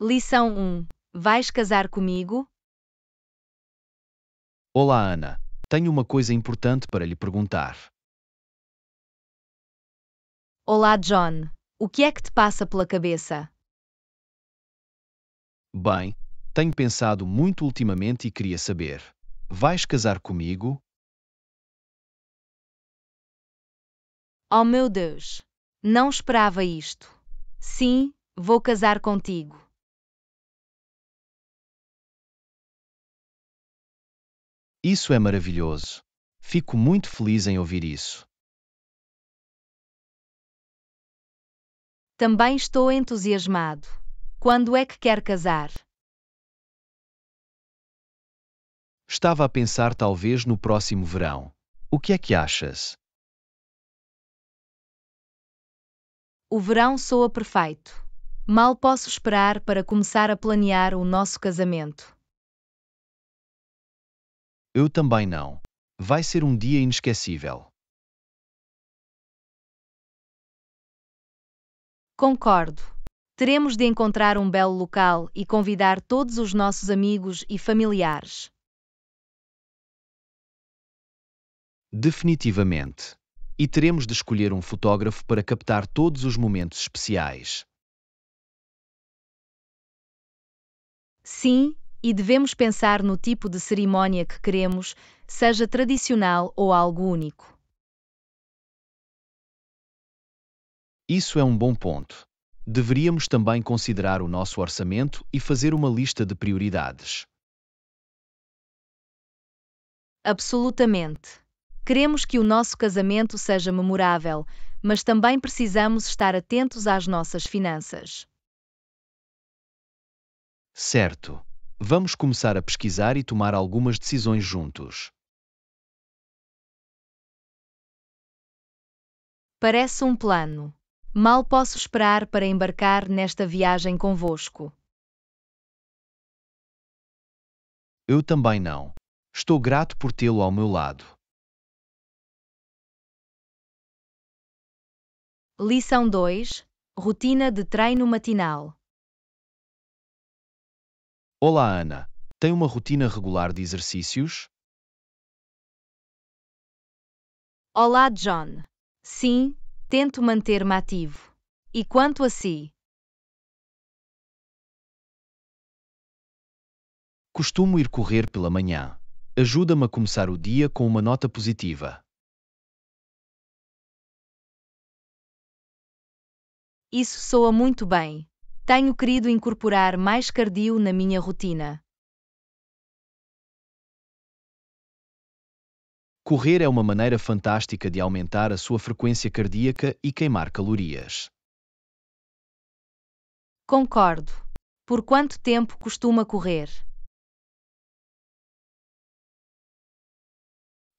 Lição 1. Vais casar comigo? Olá, Ana. Tenho uma coisa importante para lhe perguntar. Olá, John. O que é que te passa pela cabeça? Bem, tenho pensado muito ultimamente e queria saber: vais casar comigo? Oh meu Deus! Não esperava isto. Sim, vou casar contigo. Isso é maravilhoso. Fico muito feliz em ouvir isso. Também estou entusiasmado. Quando é que quer casar? Estava a pensar talvez no próximo verão. O que é que achas? O verão soa perfeito. Mal posso esperar para começar a planear o nosso casamento. Eu também não. Vai ser um dia inesquecível. Concordo. Teremos de encontrar um belo local e convidar todos os nossos amigos e familiares. Definitivamente. E teremos de escolher um fotógrafo para captar todos os momentos especiais. Sim, e devemos pensar no tipo de cerimônia que queremos, seja tradicional ou algo único. Isso é um bom ponto. Deveríamos também considerar o nosso orçamento e fazer uma lista de prioridades. Absolutamente. Queremos que o nosso casamento seja memorável, mas também precisamos estar atentos às nossas finanças. Certo. Vamos começar a pesquisar e tomar algumas decisões juntos. Parece um plano. Mal posso esperar para embarcar nesta viagem convosco. Eu também não. Estou grato por tê-lo ao meu lado. Lição 2 Rotina de treino matinal Olá, Ana. Tem uma rotina regular de exercícios? Olá, John. Sim, tento manter-me ativo. E quanto a si? Costumo ir correr pela manhã. Ajuda-me a começar o dia com uma nota positiva. Isso soa muito bem. Tenho querido incorporar mais cardio na minha rotina. Correr é uma maneira fantástica de aumentar a sua frequência cardíaca e queimar calorias. Concordo. Por quanto tempo costuma correr?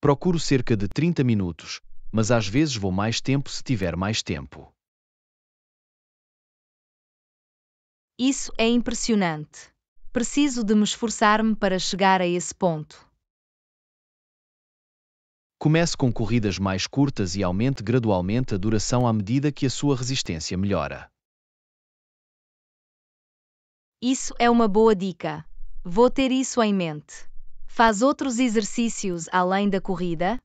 Procuro cerca de 30 minutos, mas às vezes vou mais tempo se tiver mais tempo. Isso é impressionante. Preciso de me esforçar-me para chegar a esse ponto. Comece com corridas mais curtas e aumente gradualmente a duração à medida que a sua resistência melhora. Isso é uma boa dica. Vou ter isso em mente. Faz outros exercícios além da corrida?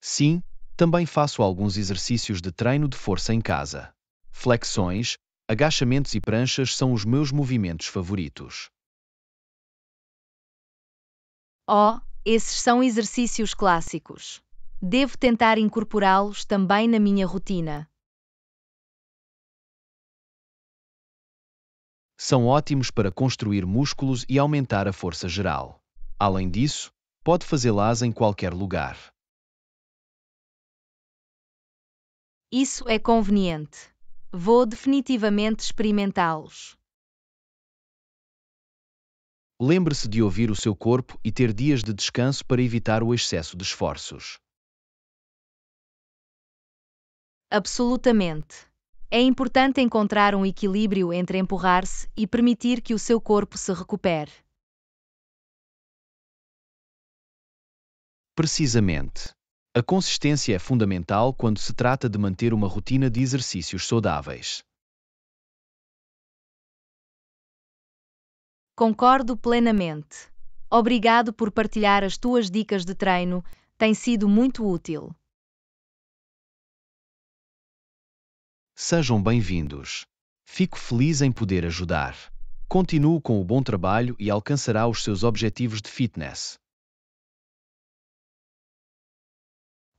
Sim, também faço alguns exercícios de treino de força em casa. Flexões, agachamentos e pranchas são os meus movimentos favoritos. Oh, esses são exercícios clássicos. Devo tentar incorporá-los também na minha rotina. São ótimos para construir músculos e aumentar a força geral. Além disso, pode fazê-las em qualquer lugar. Isso é conveniente. Vou definitivamente experimentá-los. Lembre-se de ouvir o seu corpo e ter dias de descanso para evitar o excesso de esforços. Absolutamente. É importante encontrar um equilíbrio entre empurrar-se e permitir que o seu corpo se recupere. Precisamente. A consistência é fundamental quando se trata de manter uma rotina de exercícios saudáveis. Concordo plenamente. Obrigado por partilhar as tuas dicas de treino, tem sido muito útil. Sejam bem-vindos. Fico feliz em poder ajudar. Continuo com o bom trabalho e alcançará os seus objetivos de fitness.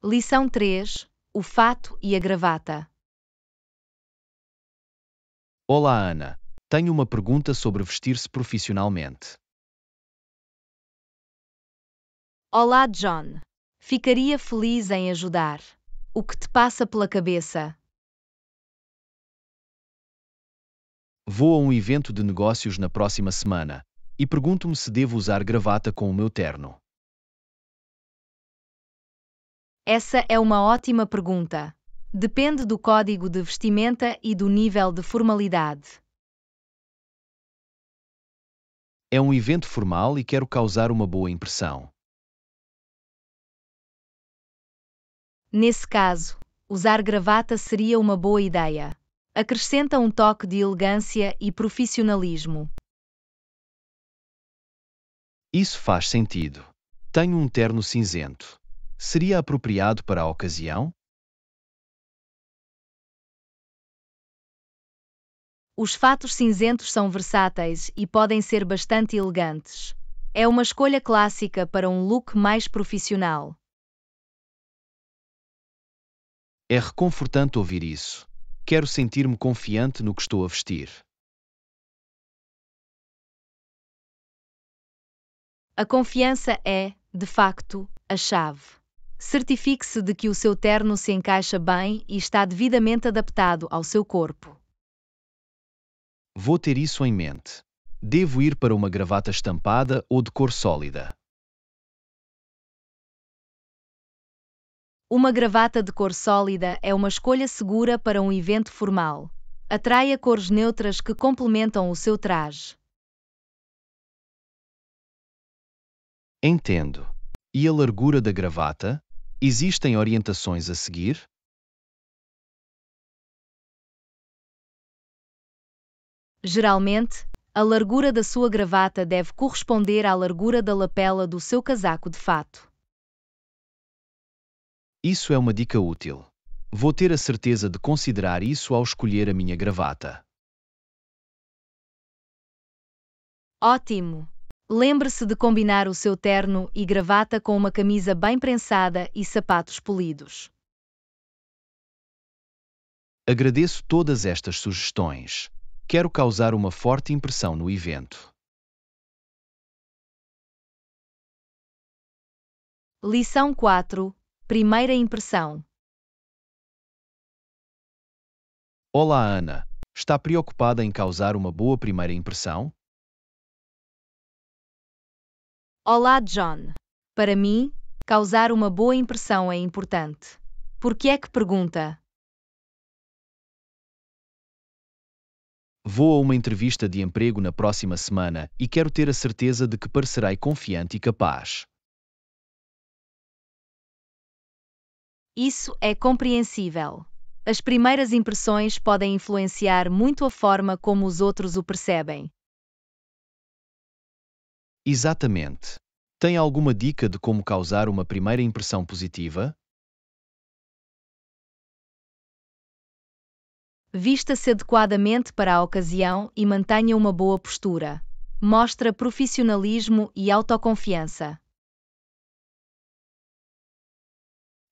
Lição 3: O fato e a gravata. Olá, Ana. Tenho uma pergunta sobre vestir-se profissionalmente. Olá, John. Ficaria feliz em ajudar. O que te passa pela cabeça? Vou a um evento de negócios na próxima semana e pergunto-me se devo usar gravata com o meu terno. Essa é uma ótima pergunta. Depende do código de vestimenta e do nível de formalidade. É um evento formal e quero causar uma boa impressão. Nesse caso, usar gravata seria uma boa ideia. Acrescenta um toque de elegância e profissionalismo. Isso faz sentido. Tenho um terno cinzento seria apropriado para a ocasião? Os fatos cinzentos são versáteis e podem ser bastante elegantes. É uma escolha clássica para um look mais profissional. É reconfortante ouvir isso. Quero sentir-me confiante no que estou a vestir. A confiança é, de facto, a chave. Certifique-se de que o seu terno se encaixa bem e está devidamente adaptado ao seu corpo. Vou ter isso em mente. Devo ir para uma gravata estampada ou de cor sólida? Uma gravata de cor sólida é uma escolha segura para um evento formal. Atraia cores neutras que complementam o seu traje. Entendo. E a largura da gravata? Existem orientações a seguir? Geralmente, a largura da sua gravata deve corresponder à largura da lapela do seu casaco de fato. Isso é uma dica útil. Vou ter a certeza de considerar isso ao escolher a minha gravata. Ótimo! Lembre-se de combinar o seu terno e gravata com uma camisa bem prensada e sapatos polidos. Agradeço todas estas sugestões. Quero causar uma forte impressão no evento. Lição 4 Primeira impressão. Olá, Ana. Está preocupada em causar uma boa primeira impressão? Olá, John. Para mim, causar uma boa impressão é importante. Por que é que pergunta? Vou a uma entrevista de emprego na próxima semana e quero ter a certeza de que parecerei confiante e capaz. Isso é compreensível. As primeiras impressões podem influenciar muito a forma como os outros o percebem. Exatamente. Tem alguma dica de como causar uma primeira impressão positiva? Vista-se adequadamente para a ocasião e mantenha uma boa postura. Mostra profissionalismo e autoconfiança.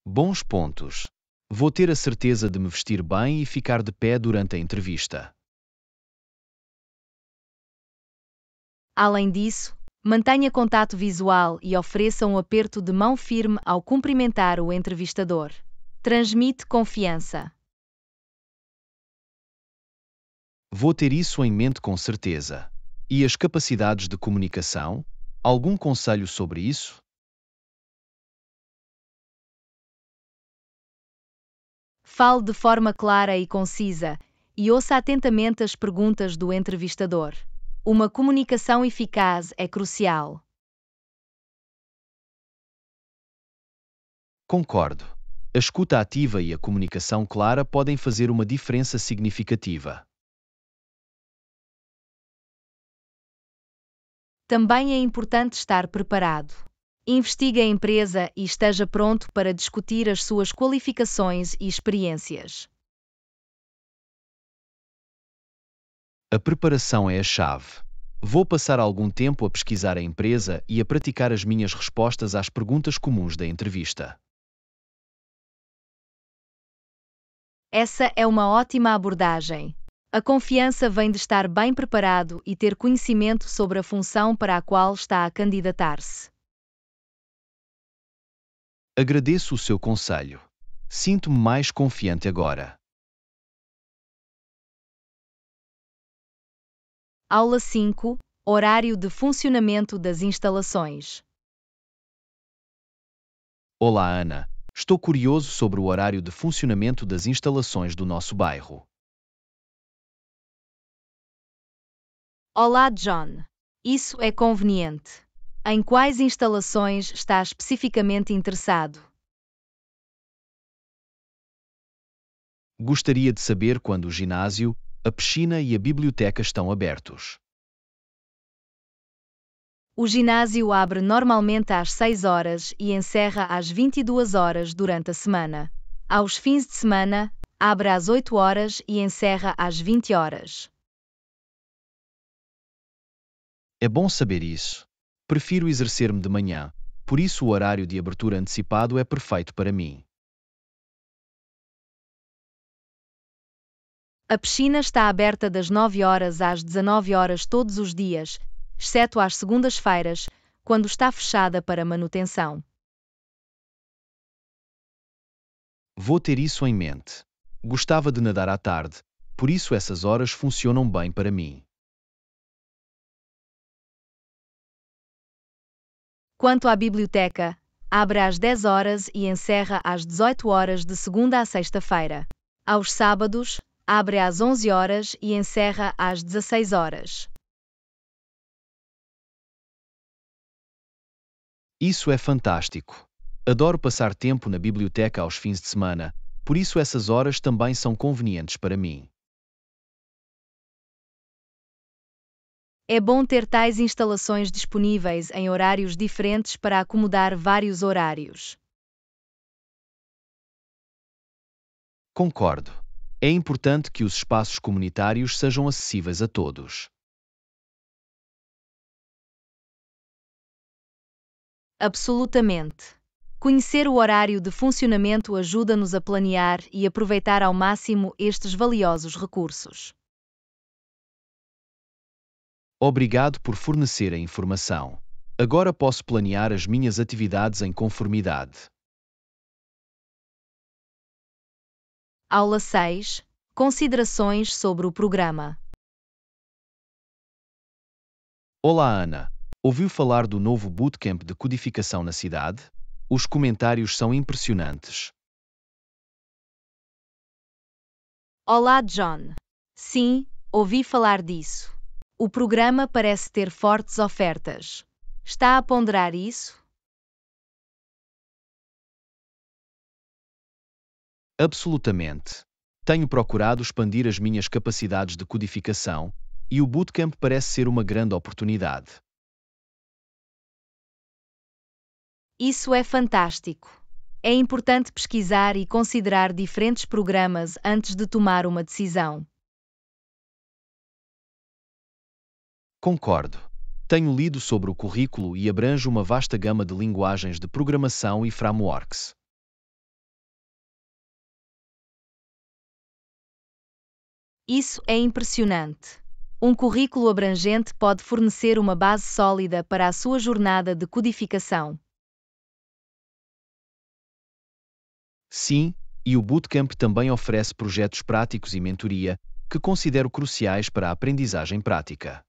Bons pontos. Vou ter a certeza de me vestir bem e ficar de pé durante a entrevista. Além disso, Mantenha contato visual e ofereça um aperto de mão firme ao cumprimentar o entrevistador. Transmite confiança. Vou ter isso em mente com certeza. E as capacidades de comunicação? Algum conselho sobre isso? Fale de forma clara e concisa e ouça atentamente as perguntas do entrevistador. Uma comunicação eficaz é crucial. Concordo. A escuta ativa e a comunicação clara podem fazer uma diferença significativa. Também é importante estar preparado. Investigue a empresa e esteja pronto para discutir as suas qualificações e experiências. A preparação é a chave. Vou passar algum tempo a pesquisar a empresa e a praticar as minhas respostas às perguntas comuns da entrevista. Essa é uma ótima abordagem. A confiança vem de estar bem preparado e ter conhecimento sobre a função para a qual está a candidatar-se. Agradeço o seu conselho. Sinto-me mais confiante agora. Aula 5 Horário de funcionamento das instalações. Olá, Ana. Estou curioso sobre o horário de funcionamento das instalações do nosso bairro. Olá, John. Isso é conveniente. Em quais instalações está especificamente interessado? Gostaria de saber quando o ginásio, a piscina e a biblioteca estão abertos. O ginásio abre normalmente às 6 horas e encerra às 22 horas durante a semana. Aos fins de semana, abre às 8 horas e encerra às 20 horas. É bom saber isso. Prefiro exercer-me de manhã, por isso o horário de abertura antecipado é perfeito para mim. A piscina está aberta das 9 horas às 19 horas todos os dias, exceto às segundas-feiras, quando está fechada para manutenção. Vou ter isso em mente. Gostava de nadar à tarde, por isso essas horas funcionam bem para mim. Quanto à biblioteca, abre às 10 horas e encerra às 18 horas de segunda a sexta-feira. Aos sábados, abre às 11 horas e encerra às 16 horas. Isso é fantástico. Adoro passar tempo na biblioteca aos fins de semana, por isso essas horas também são convenientes para mim. É bom ter tais instalações disponíveis em horários diferentes para acomodar vários horários. Concordo é importante que os espaços comunitários sejam acessíveis a todos. Absolutamente. Conhecer o horário de funcionamento ajuda-nos a planear e aproveitar ao máximo estes valiosos recursos. Obrigado por fornecer a informação. Agora posso planear as minhas atividades em conformidade. Aula 6 Considerações sobre o programa. Olá, Ana. Ouviu falar do novo bootcamp de codificação na cidade? Os comentários são impressionantes. Olá, John. Sim, ouvi falar disso. O programa parece ter fortes ofertas. Está a ponderar isso? Absolutamente. Tenho procurado expandir as minhas capacidades de codificação e o bootcamp parece ser uma grande oportunidade. Isso é fantástico. É importante pesquisar e considerar diferentes programas antes de tomar uma decisão. Concordo. Tenho lido sobre o currículo e abrange uma vasta gama de linguagens de programação e frameworks. Isso é impressionante. Um currículo abrangente pode fornecer uma base sólida para a sua jornada de codificação. Sim, e o Bootcamp também oferece projetos práticos e mentoria, que considero cruciais para a aprendizagem prática.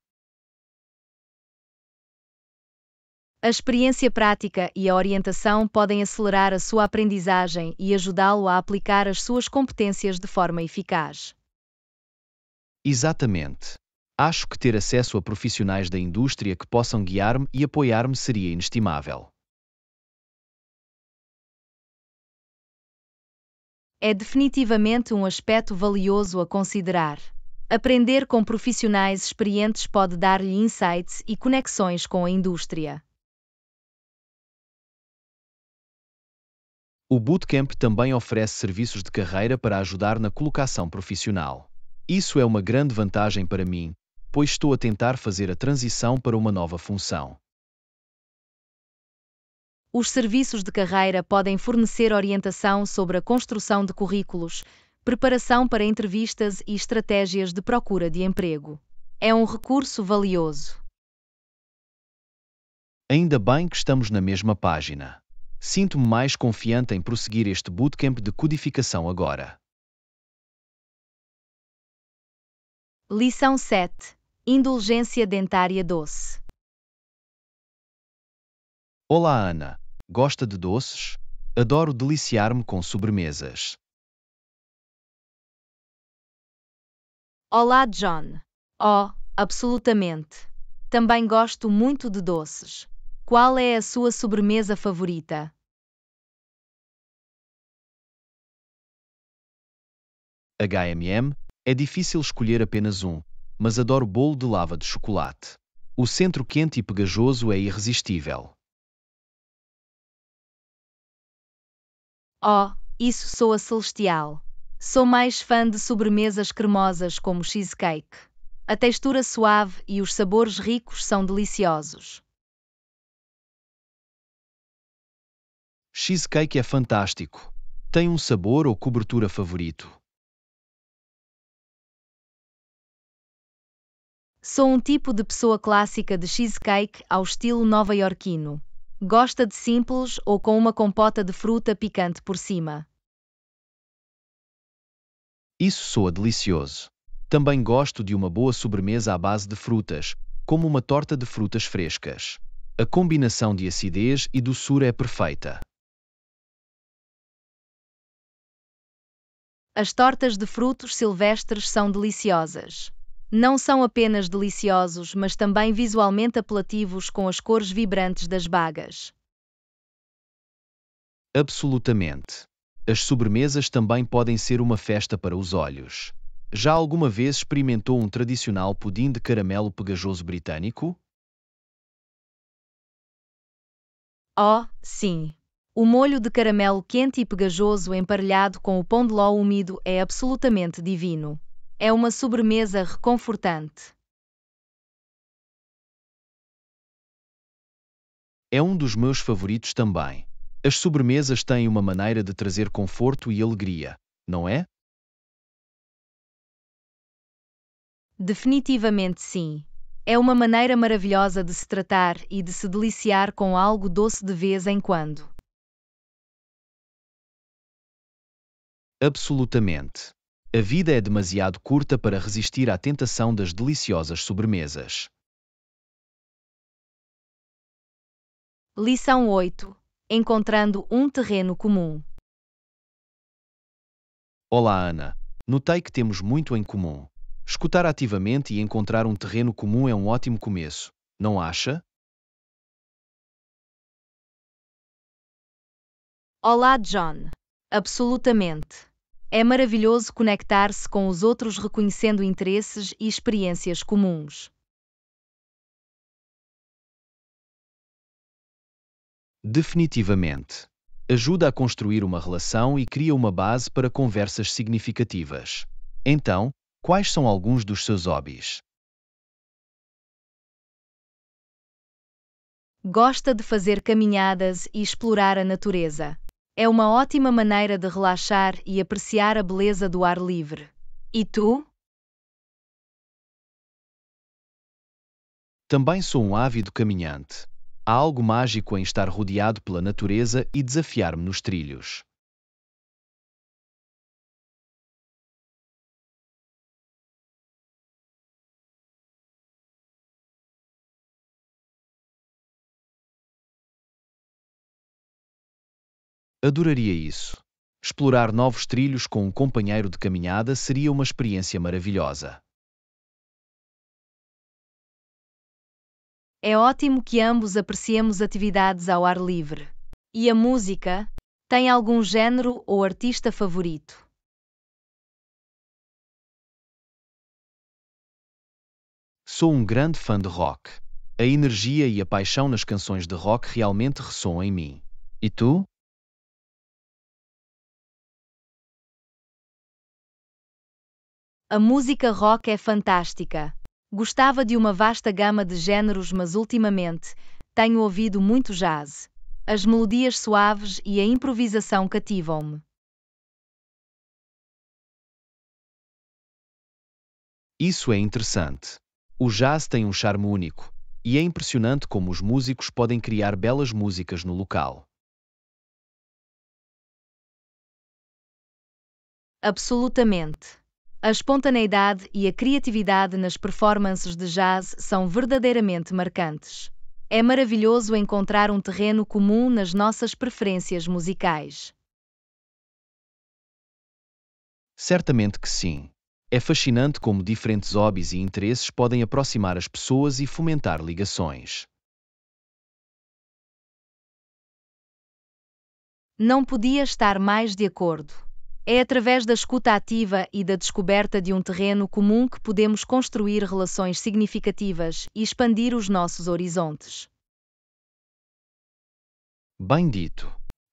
A experiência prática e a orientação podem acelerar a sua aprendizagem e ajudá-lo a aplicar as suas competências de forma eficaz. Exatamente. Acho que ter acesso a profissionais da indústria que possam guiar-me e apoiar-me seria inestimável. É definitivamente um aspecto valioso a considerar. Aprender com profissionais experientes pode dar-lhe insights e conexões com a indústria. O Bootcamp também oferece serviços de carreira para ajudar na colocação profissional. Isso é uma grande vantagem para mim, pois estou a tentar fazer a transição para uma nova função. Os serviços de carreira podem fornecer orientação sobre a construção de currículos, preparação para entrevistas e estratégias de procura de emprego. É um recurso valioso. Ainda bem que estamos na mesma página. Sinto-me mais confiante em prosseguir este bootcamp de codificação agora. Lição 7 Indulgência dentária doce. Olá, Ana. Gosta de doces? Adoro deliciar-me com sobremesas. Olá, John. Oh, absolutamente. Também gosto muito de doces. Qual é a sua sobremesa favorita? HMM, é difícil escolher apenas um, mas adoro bolo de lava de chocolate. O centro quente e pegajoso é irresistível. Oh, isso soa celestial. Sou mais fã de sobremesas cremosas como cheesecake. A textura suave e os sabores ricos são deliciosos. Cheesecake é fantástico. Tem um sabor ou cobertura favorito? Sou um tipo de pessoa clássica de cheesecake ao estilo nova-iorquino. Gosta de simples ou com uma compota de fruta picante por cima. Isso soa delicioso. Também gosto de uma boa sobremesa à base de frutas, como uma torta de frutas frescas. A combinação de acidez e doçura é perfeita. As tortas de frutos silvestres são deliciosas. Não são apenas deliciosos, mas também visualmente apelativos com as cores vibrantes das bagas. Absolutamente. As sobremesas também podem ser uma festa para os olhos. Já alguma vez experimentou um tradicional pudim de caramelo pegajoso britânico? Oh, sim. O molho de caramelo quente e pegajoso emparelhado com o pão de ló úmido é absolutamente divino. É uma sobremesa reconfortante. É um dos meus favoritos também. As sobremesas têm uma maneira de trazer conforto e alegria, não é? Definitivamente sim. É uma maneira maravilhosa de se tratar e de se deliciar com algo doce de vez em quando. Absolutamente. A vida é demasiado curta para resistir à tentação das deliciosas sobremesas. Lição 8 Encontrando um terreno comum. Olá, Ana. Notei que temos muito em comum. Escutar ativamente e encontrar um terreno comum é um ótimo começo, não acha? Olá, John. Absolutamente. É maravilhoso conectar-se com os outros reconhecendo interesses e experiências comuns. Definitivamente. Ajuda a construir uma relação e cria uma base para conversas significativas. Então, quais são alguns dos seus hobbies? Gosta de fazer caminhadas e explorar a natureza. É uma ótima maneira de relaxar e apreciar a beleza do ar livre. E tu? Também sou um ávido caminhante. Há algo mágico em estar rodeado pela natureza e desafiar-me nos trilhos. Adoraria isso. Explorar novos trilhos com um companheiro de caminhada seria uma experiência maravilhosa. É ótimo que ambos apreciemos atividades ao ar livre. E a música? Tem algum género ou artista favorito? Sou um grande fã de rock. A energia e a paixão nas canções de rock realmente ressoam em mim. E tu? A música rock é fantástica. Gostava de uma vasta gama de gêneros, mas ultimamente tenho ouvido muito jazz. As melodias suaves e a improvisação cativam-me. Isso é interessante. O jazz tem um charme único, e é impressionante como os músicos podem criar belas músicas no local. Absolutamente. A espontaneidade e a criatividade nas performances de jazz são verdadeiramente marcantes. É maravilhoso encontrar um terreno comum nas nossas preferências musicais. Certamente que sim. É fascinante como diferentes hobbies e interesses podem aproximar as pessoas e fomentar ligações. Não podia estar mais de acordo. É através da escuta ativa e da descoberta de um terreno comum que podemos construir relações significativas e expandir os nossos horizontes. Bem dito.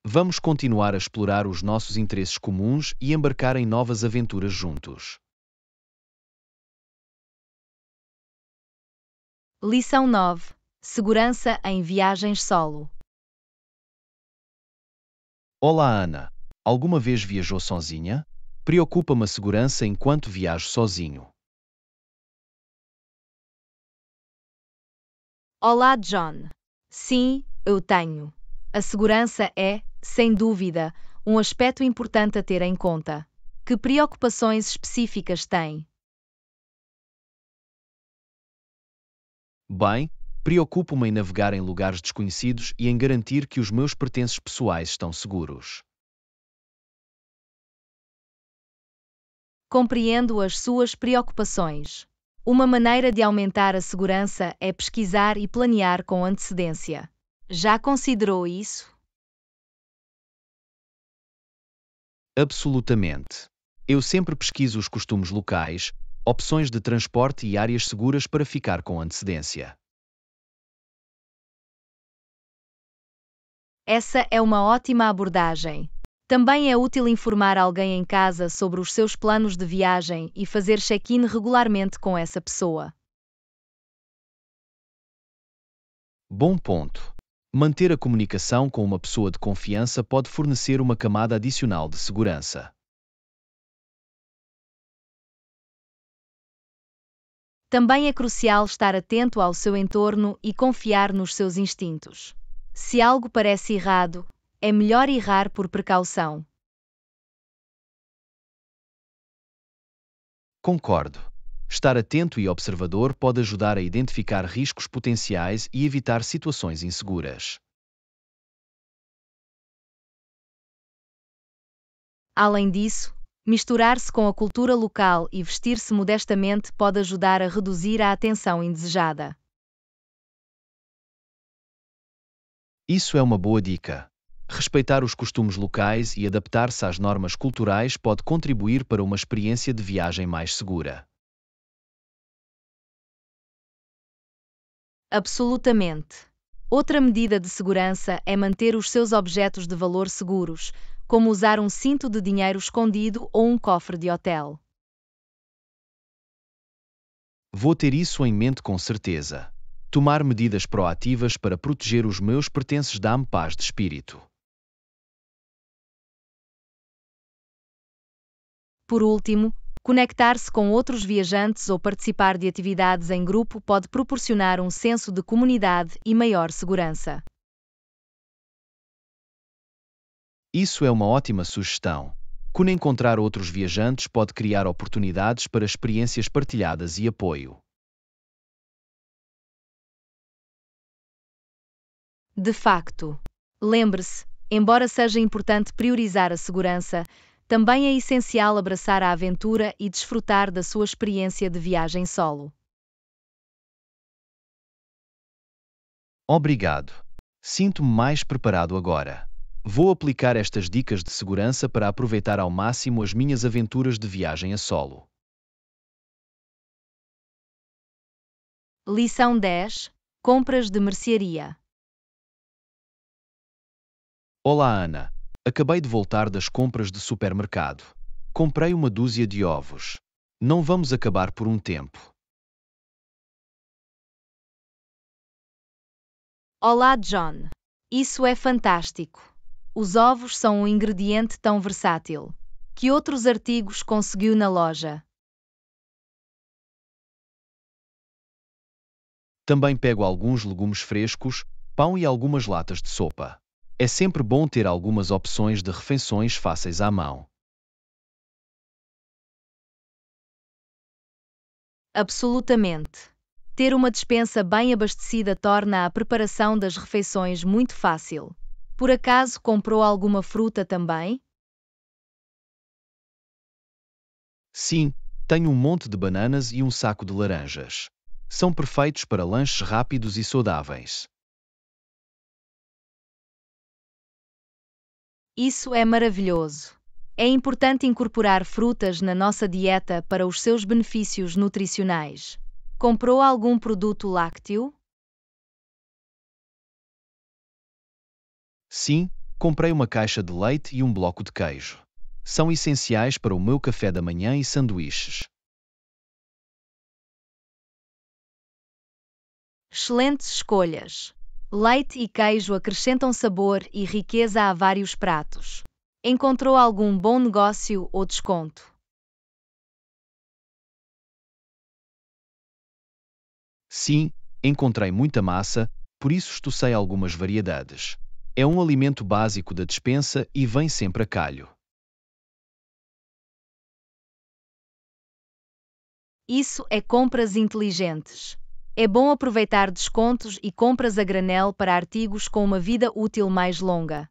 Vamos continuar a explorar os nossos interesses comuns e embarcar em novas aventuras juntos. Lição 9: Segurança em viagens solo. Olá, Ana. Alguma vez viajou sozinha? Preocupa-me a segurança enquanto viajo sozinho. Olá, John. Sim, eu tenho. A segurança é, sem dúvida, um aspecto importante a ter em conta. Que preocupações específicas tem? Bem, preocupo-me em navegar em lugares desconhecidos e em garantir que os meus pertences pessoais estão seguros. Compreendo as suas preocupações. Uma maneira de aumentar a segurança é pesquisar e planear com antecedência. Já considerou isso? Absolutamente. Eu sempre pesquiso os costumes locais, opções de transporte e áreas seguras para ficar com antecedência. Essa é uma ótima abordagem. Também é útil informar alguém em casa sobre os seus planos de viagem e fazer check-in regularmente com essa pessoa. Bom ponto. Manter a comunicação com uma pessoa de confiança pode fornecer uma camada adicional de segurança. Também é crucial estar atento ao seu entorno e confiar nos seus instintos. Se algo parece errado, é melhor errar por precaução. Concordo. Estar atento e observador pode ajudar a identificar riscos potenciais e evitar situações inseguras. Além disso, misturar-se com a cultura local e vestir-se modestamente pode ajudar a reduzir a atenção indesejada. Isso é uma boa dica. Respeitar os costumes locais e adaptar-se às normas culturais pode contribuir para uma experiência de viagem mais segura. Absolutamente. Outra medida de segurança é manter os seus objetos de valor seguros, como usar um cinto de dinheiro escondido ou um cofre de hotel. Vou ter isso em mente com certeza. Tomar medidas proativas para proteger os meus pertences dá-me paz de espírito. Por último, conectar-se com outros viajantes ou participar de atividades em grupo pode proporcionar um senso de comunidade e maior segurança. Isso é uma ótima sugestão. Quando encontrar outros viajantes pode criar oportunidades para experiências partilhadas e apoio. De facto, lembre-se, embora seja importante priorizar a segurança, também é essencial abraçar a aventura e desfrutar da sua experiência de viagem solo. Obrigado. Sinto-me mais preparado agora. Vou aplicar estas dicas de segurança para aproveitar ao máximo as minhas aventuras de viagem a solo. Lição 10 Compras de mercearia. Olá, Ana. Acabei de voltar das compras de supermercado. Comprei uma dúzia de ovos. Não vamos acabar por um tempo. Olá, John. Isso é fantástico. Os ovos são um ingrediente tão versátil. Que outros artigos conseguiu na loja? Também pego alguns legumes frescos, pão e algumas latas de sopa é sempre bom ter algumas opções de refeições fáceis à mão. Absolutamente. Ter uma despensa bem abastecida torna a preparação das refeições muito fácil. Por acaso comprou alguma fruta também? Sim, tenho um monte de bananas e um saco de laranjas. São perfeitos para lanches rápidos e saudáveis. Isso é maravilhoso. É importante incorporar frutas na nossa dieta para os seus benefícios nutricionais. Comprou algum produto lácteo? Sim, comprei uma caixa de leite e um bloco de queijo. São essenciais para o meu café da manhã e sanduíches. Excelentes escolhas. Leite e queijo acrescentam sabor e riqueza a vários pratos. Encontrou algum bom negócio ou desconto? Sim, encontrei muita massa, por isso sem algumas variedades. É um alimento básico da despensa e vem sempre a calho. Isso é compras inteligentes. É bom aproveitar descontos e compras a granel para artigos com uma vida útil mais longa.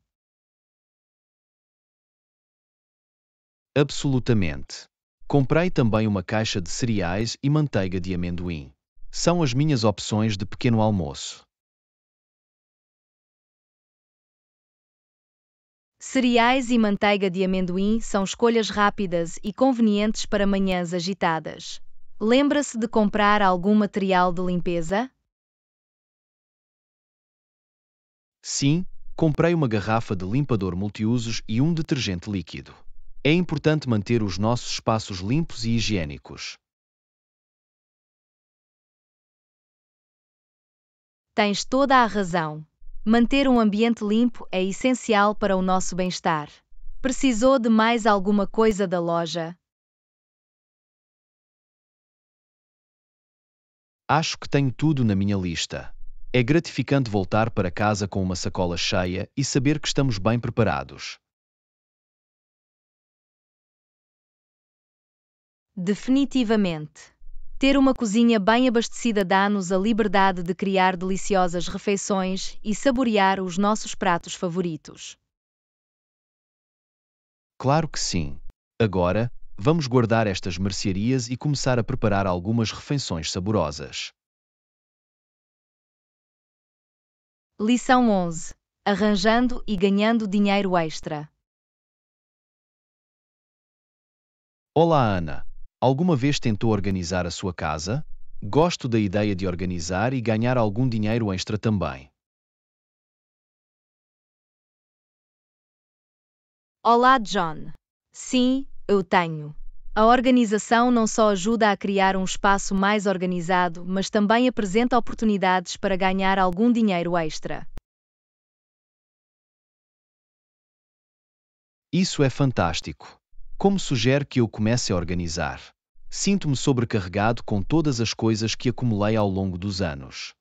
Absolutamente. Comprei também uma caixa de cereais e manteiga de amendoim. São as minhas opções de pequeno almoço. Cereais e manteiga de amendoim são escolhas rápidas e convenientes para manhãs agitadas. Lembra-se de comprar algum material de limpeza? Sim, comprei uma garrafa de limpador multiusos e um detergente líquido. É importante manter os nossos espaços limpos e higiênicos. Tens toda a razão. Manter um ambiente limpo é essencial para o nosso bem-estar. Precisou de mais alguma coisa da loja? Acho que tenho tudo na minha lista. É gratificante voltar para casa com uma sacola cheia e saber que estamos bem preparados. Definitivamente. Ter uma cozinha bem abastecida dá-nos a liberdade de criar deliciosas refeições e saborear os nossos pratos favoritos. Claro que sim. Agora, vamos guardar estas mercearias e começar a preparar algumas refeições saborosas. Lição 11 Arranjando e ganhando dinheiro extra. Olá, Ana. Alguma vez tentou organizar a sua casa? Gosto da ideia de organizar e ganhar algum dinheiro extra também. Olá, John. Sim, eu tenho. A organização não só ajuda a criar um espaço mais organizado, mas também apresenta oportunidades para ganhar algum dinheiro extra. Isso é fantástico. Como sugere que eu comece a organizar? Sinto-me sobrecarregado com todas as coisas que acumulei ao longo dos anos.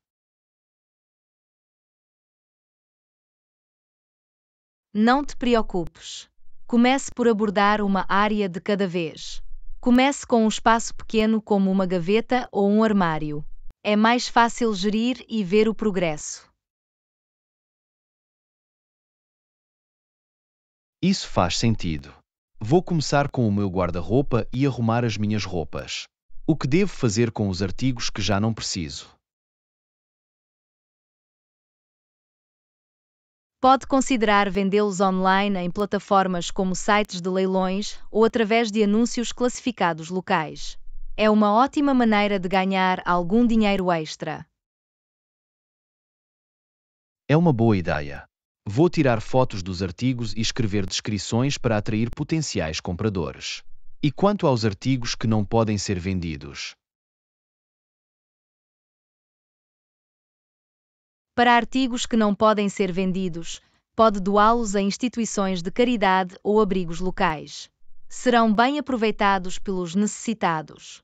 Não te preocupes. Comece por abordar uma área de cada vez. Comece com um espaço pequeno como uma gaveta ou um armário. É mais fácil gerir e ver o progresso. Isso faz sentido. Vou começar com o meu guarda-roupa e arrumar as minhas roupas. O que devo fazer com os artigos que já não preciso? Pode considerar vendê-los online em plataformas como sites de leilões ou através de anúncios classificados locais. É uma ótima maneira de ganhar algum dinheiro extra. É uma boa ideia. Vou tirar fotos dos artigos e escrever descrições para atrair potenciais compradores. E quanto aos artigos que não podem ser vendidos? para artigos que não podem ser vendidos, pode doá-los a instituições de caridade ou abrigos locais. Serão bem aproveitados pelos necessitados.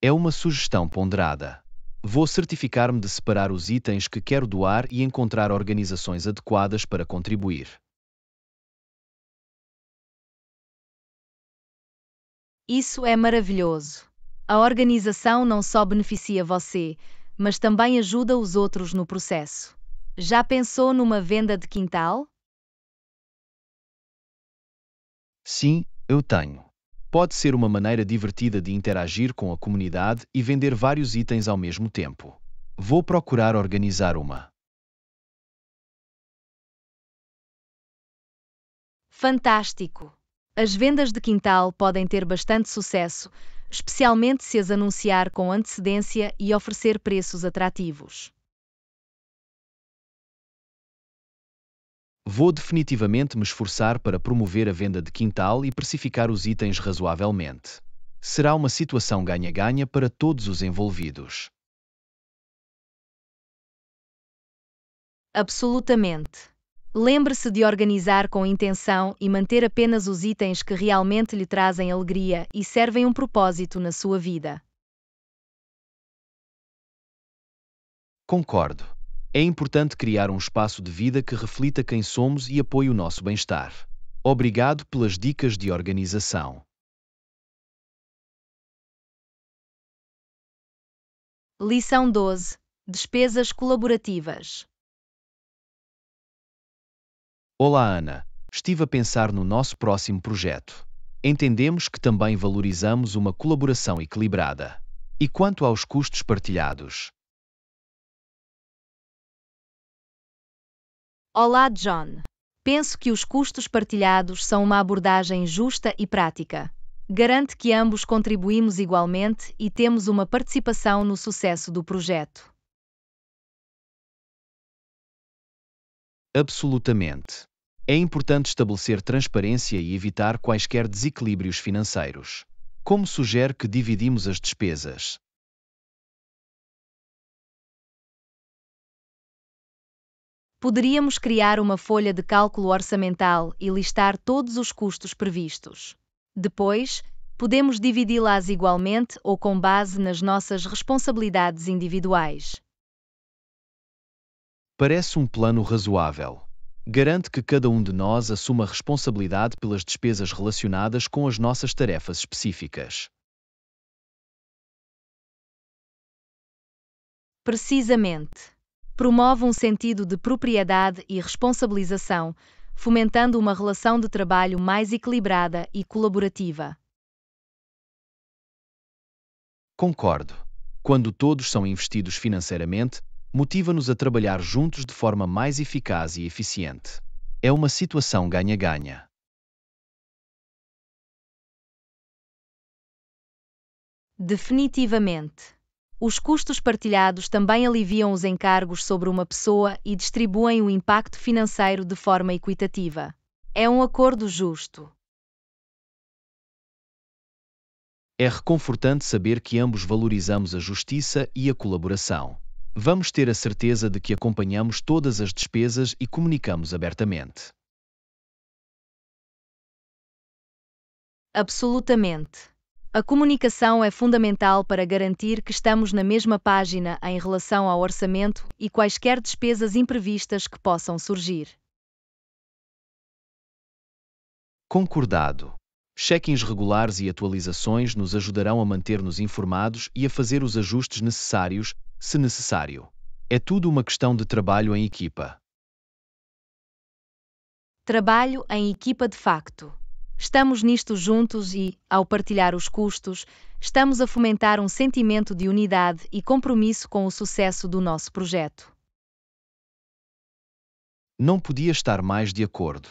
É uma sugestão ponderada. Vou certificar-me de separar os itens que quero doar e encontrar organizações adequadas para contribuir. Isso é maravilhoso. A organização não só beneficia você, mas também ajuda os outros no processo. Já pensou numa venda de quintal? Sim, eu tenho. Pode ser uma maneira divertida de interagir com a comunidade e vender vários itens ao mesmo tempo. Vou procurar organizar uma. Fantástico! As vendas de quintal podem ter bastante sucesso, especialmente se as anunciar com antecedência e oferecer preços atrativos. Vou definitivamente me esforçar para promover a venda de quintal e precificar os itens razoavelmente. Será uma situação ganha-ganha para todos os envolvidos. Absolutamente. Lembre-se de organizar com intenção e manter apenas os itens que realmente lhe trazem alegria e servem um propósito na sua vida. Concordo. É importante criar um espaço de vida que reflita quem somos e apoie o nosso bem-estar. Obrigado pelas dicas de organização. Lição 12 Despesas colaborativas Olá, Ana. Estive a pensar no nosso próximo projeto. Entendemos que também valorizamos uma colaboração equilibrada. E quanto aos custos partilhados? Olá, John. Penso que os custos partilhados são uma abordagem justa e prática. Garante que ambos contribuímos igualmente e temos uma participação no sucesso do projeto. Absolutamente. É importante estabelecer transparência e evitar quaisquer desequilíbrios financeiros. Como sugere que dividimos as despesas? Poderíamos criar uma folha de cálculo orçamental e listar todos os custos previstos. Depois, podemos dividi-las igualmente ou com base nas nossas responsabilidades individuais. Parece um plano razoável. Garante que cada um de nós assuma responsabilidade pelas despesas relacionadas com as nossas tarefas específicas. Precisamente. Promove um sentido de propriedade e responsabilização, fomentando uma relação de trabalho mais equilibrada e colaborativa. Concordo. Quando todos são investidos financeiramente, motiva-nos a trabalhar juntos de forma mais eficaz e eficiente. É uma situação ganha-ganha. Definitivamente. Os custos partilhados também aliviam os encargos sobre uma pessoa e distribuem o impacto financeiro de forma equitativa. É um acordo justo. É reconfortante saber que ambos valorizamos a justiça e a colaboração vamos ter a certeza de que acompanhamos todas as despesas e comunicamos abertamente. Absolutamente. A comunicação é fundamental para garantir que estamos na mesma página em relação ao orçamento e quaisquer despesas imprevistas que possam surgir. Concordado. Check-ins regulares e atualizações nos ajudarão a manter-nos informados e a fazer os ajustes necessários se necessário. É tudo uma questão de trabalho em equipa. Trabalho em equipa de facto. Estamos nisto juntos e, ao partilhar os custos, estamos a fomentar um sentimento de unidade e compromisso com o sucesso do nosso projeto. Não podia estar mais de acordo.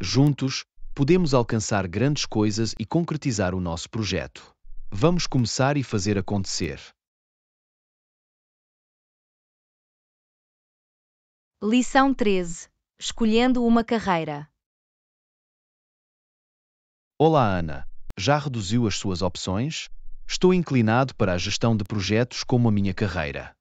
Juntos, podemos alcançar grandes coisas e concretizar o nosso projeto. Vamos começar e fazer acontecer. Lição 13 Escolhendo uma carreira. Olá, Ana. Já reduziu as suas opções? Estou inclinado para a gestão de projetos como a minha carreira.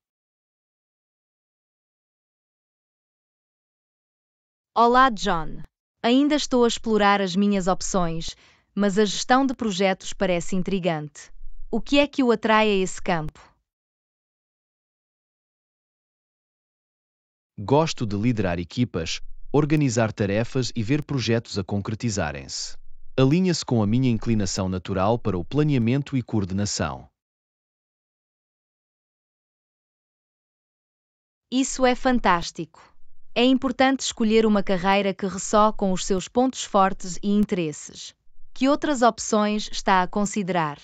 Olá, John. Ainda estou a explorar as minhas opções, mas a gestão de projetos parece intrigante. O que é que o atrai a esse campo? Gosto de liderar equipas, organizar tarefas e ver projetos a concretizarem-se. Alinha-se com a minha inclinação natural para o planeamento e coordenação. Isso é fantástico. É importante escolher uma carreira que ressó com os seus pontos fortes e interesses. Que outras opções está a considerar?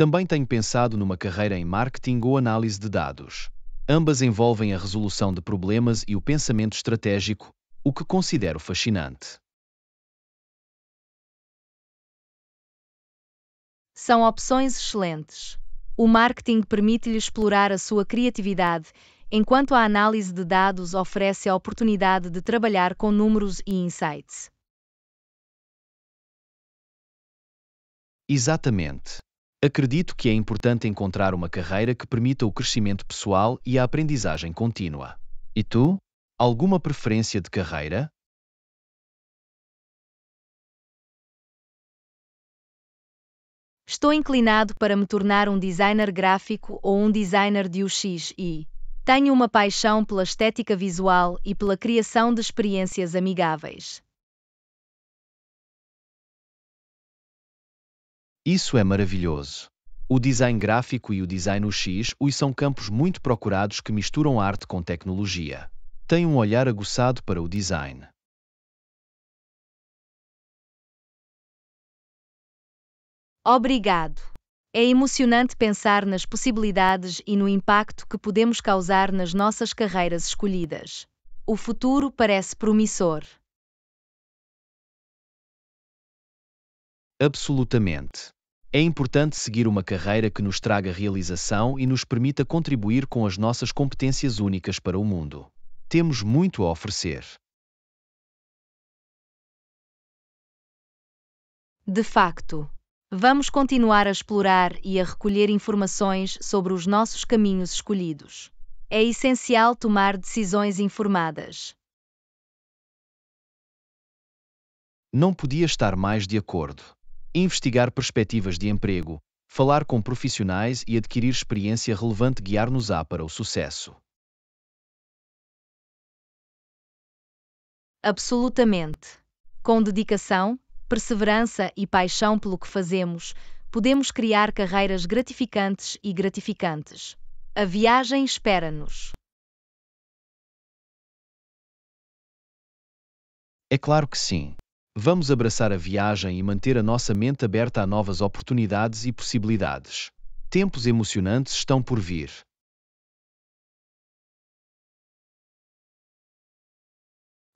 Também tenho pensado numa carreira em marketing ou análise de dados. Ambas envolvem a resolução de problemas e o pensamento estratégico, o que considero fascinante. São opções excelentes. O marketing permite-lhe explorar a sua criatividade, enquanto a análise de dados oferece a oportunidade de trabalhar com números e insights. Exatamente. Acredito que é importante encontrar uma carreira que permita o crescimento pessoal e a aprendizagem contínua. E tu? Alguma preferência de carreira? Estou inclinado para me tornar um designer gráfico ou um designer de UX e tenho uma paixão pela estética visual e pela criação de experiências amigáveis. Isso é maravilhoso. O design gráfico e o design UX são campos muito procurados que misturam arte com tecnologia. Tem um olhar aguçado para o design. Obrigado. É emocionante pensar nas possibilidades e no impacto que podemos causar nas nossas carreiras escolhidas. O futuro parece promissor. Absolutamente. É importante seguir uma carreira que nos traga realização e nos permita contribuir com as nossas competências únicas para o mundo. Temos muito a oferecer. De facto, vamos continuar a explorar e a recolher informações sobre os nossos caminhos escolhidos. É essencial tomar decisões informadas. Não podia estar mais de acordo investigar perspectivas de emprego, falar com profissionais e adquirir experiência relevante guiar-nos-á para o sucesso. Absolutamente. Com dedicação, perseverança e paixão pelo que fazemos, podemos criar carreiras gratificantes e gratificantes. A viagem espera-nos. É claro que sim. Vamos abraçar a viagem e manter a nossa mente aberta a novas oportunidades e possibilidades. Tempos emocionantes estão por vir.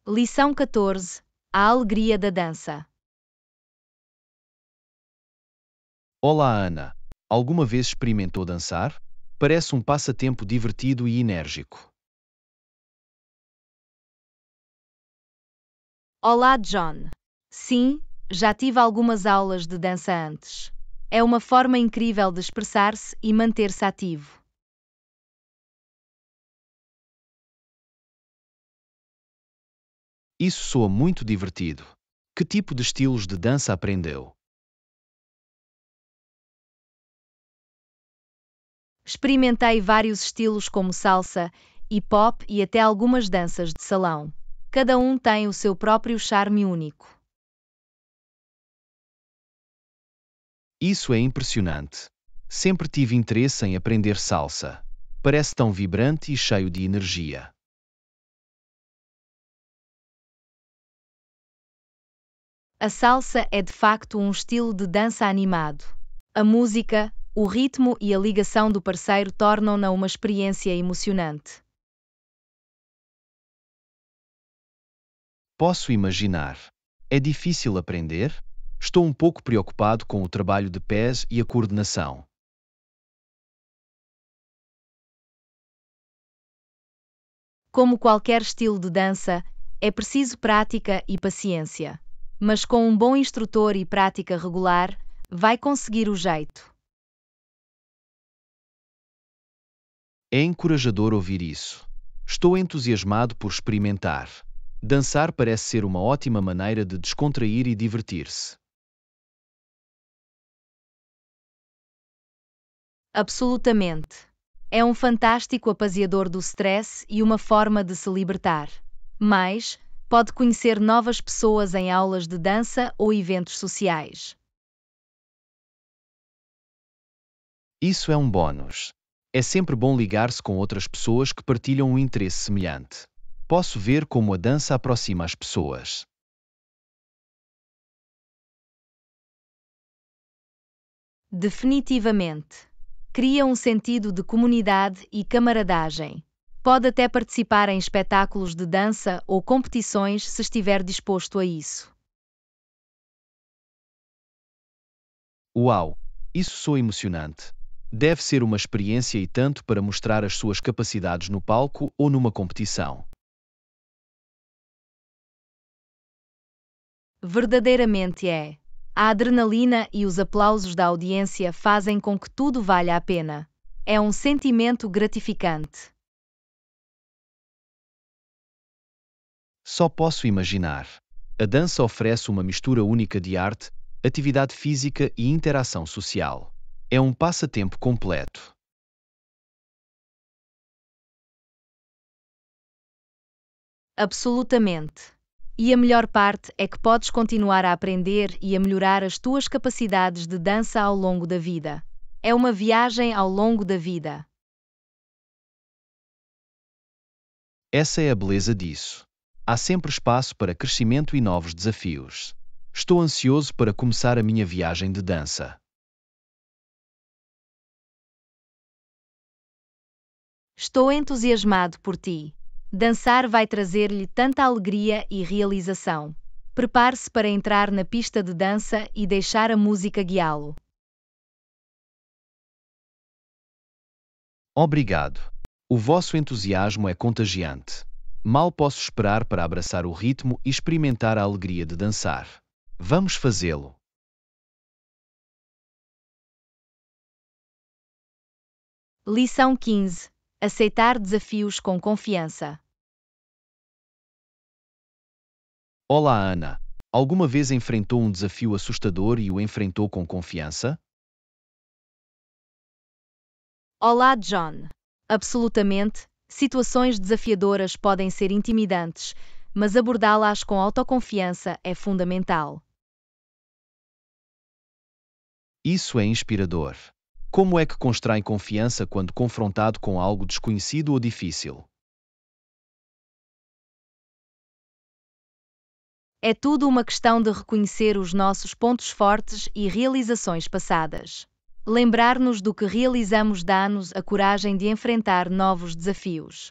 Lição 14 A alegria da dança. Olá, Ana. Alguma vez experimentou dançar? Parece um passatempo divertido e enérgico. Olá, John. Sim, já tive algumas aulas de dança antes. É uma forma incrível de expressar-se e manter-se ativo. Isso soa muito divertido. Que tipo de estilos de dança aprendeu? Experimentei vários estilos como salsa, hip hop e até algumas danças de salão. Cada um tem o seu próprio charme único. Isso é impressionante. Sempre tive interesse em aprender salsa. Parece tão vibrante e cheio de energia. A salsa é de facto um estilo de dança animado. A música, o ritmo e a ligação do parceiro tornam-na uma experiência emocionante. Posso imaginar. É difícil aprender? Estou um pouco preocupado com o trabalho de pés e a coordenação. Como qualquer estilo de dança, é preciso prática e paciência. Mas com um bom instrutor e prática regular, vai conseguir o jeito. É encorajador ouvir isso. Estou entusiasmado por experimentar. Dançar parece ser uma ótima maneira de descontrair e divertir-se. Absolutamente. É um fantástico apaziador do stress e uma forma de se libertar. Mas, pode conhecer novas pessoas em aulas de dança ou eventos sociais. Isso é um bônus. É sempre bom ligar-se com outras pessoas que partilham um interesse semelhante. Posso ver como a dança aproxima as pessoas. Definitivamente cria um sentido de comunidade e camaradagem. Pode até participar em espetáculos de dança ou competições se estiver disposto a isso. Uau! Isso sou emocionante. Deve ser uma experiência e tanto para mostrar as suas capacidades no palco ou numa competição. Verdadeiramente é. A adrenalina e os aplausos da audiência fazem com que tudo valha a pena. É um sentimento gratificante. Só posso imaginar. A dança oferece uma mistura única de arte, atividade física e interação social. É um passatempo completo. Absolutamente. E a melhor parte é que podes continuar a aprender e a melhorar as tuas capacidades de dança ao longo da vida. É uma viagem ao longo da vida. Essa é a beleza disso. Há sempre espaço para crescimento e novos desafios. Estou ansioso para começar a minha viagem de dança. Estou entusiasmado por ti. Dançar vai trazer-lhe tanta alegria e realização. Prepare-se para entrar na pista de dança e deixar a música guiá-lo. Obrigado. O vosso entusiasmo é contagiante. Mal posso esperar para abraçar o ritmo e experimentar a alegria de dançar. Vamos fazê-lo. Lição 15 Aceitar desafios com confiança. Olá, Ana. Alguma vez enfrentou um desafio assustador e o enfrentou com confiança? Olá, John. Absolutamente, situações desafiadoras podem ser intimidantes, mas abordá-las com autoconfiança é fundamental. Isso é inspirador. Como é que constrói confiança quando confrontado com algo desconhecido ou difícil? É tudo uma questão de reconhecer os nossos pontos fortes e realizações passadas. Lembrar-nos do que realizamos dá-nos a coragem de enfrentar novos desafios.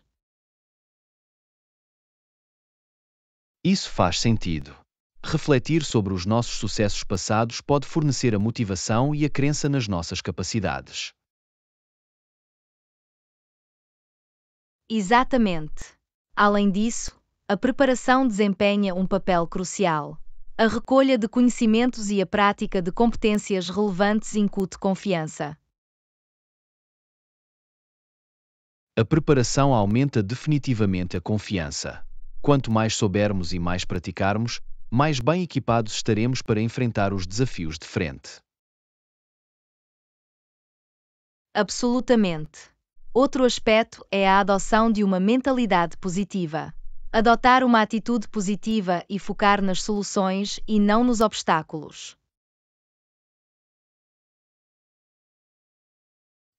Isso faz sentido. Refletir sobre os nossos sucessos passados pode fornecer a motivação e a crença nas nossas capacidades. Exatamente. Além disso, a preparação desempenha um papel crucial. A recolha de conhecimentos e a prática de competências relevantes incute confiança. A preparação aumenta definitivamente a confiança. Quanto mais soubermos e mais praticarmos, mais bem equipados estaremos para enfrentar os desafios de frente. Absolutamente. Outro aspecto é a adoção de uma mentalidade positiva. Adotar uma atitude positiva e focar nas soluções e não nos obstáculos.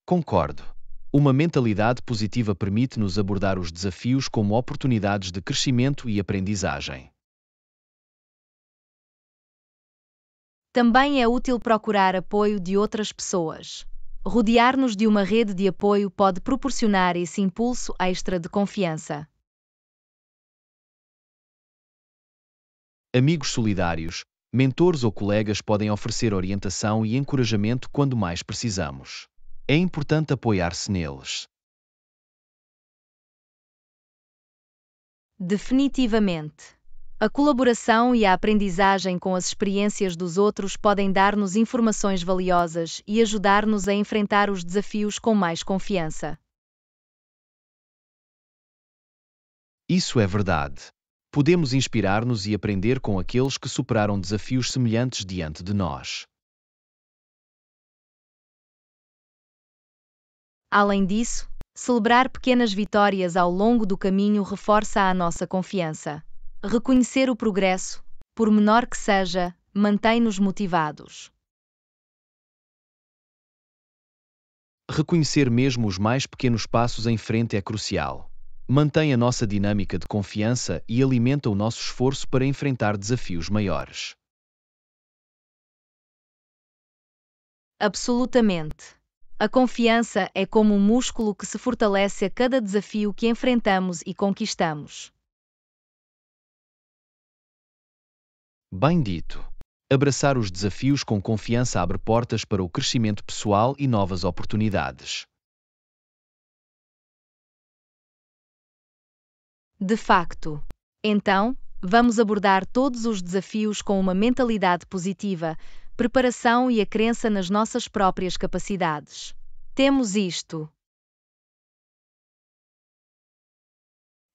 Concordo. Uma mentalidade positiva permite-nos abordar os desafios como oportunidades de crescimento e aprendizagem. Também é útil procurar apoio de outras pessoas. Rodear-nos de uma rede de apoio pode proporcionar esse impulso extra de confiança. Amigos solidários, mentores ou colegas podem oferecer orientação e encorajamento quando mais precisamos. É importante apoiar-se neles. Definitivamente. A colaboração e a aprendizagem com as experiências dos outros podem dar-nos informações valiosas e ajudar-nos a enfrentar os desafios com mais confiança. Isso é verdade podemos inspirar-nos e aprender com aqueles que superaram desafios semelhantes diante de nós. Além disso, celebrar pequenas vitórias ao longo do caminho reforça a nossa confiança. Reconhecer o progresso, por menor que seja, mantém-nos motivados. Reconhecer mesmo os mais pequenos passos em frente é crucial mantém a nossa dinâmica de confiança e alimenta o nosso esforço para enfrentar desafios maiores. Absolutamente. A confiança é como um músculo que se fortalece a cada desafio que enfrentamos e conquistamos. Bem dito. Abraçar os desafios com confiança abre portas para o crescimento pessoal e novas oportunidades. De facto. Então, vamos abordar todos os desafios com uma mentalidade positiva, preparação e a crença nas nossas próprias capacidades. Temos isto.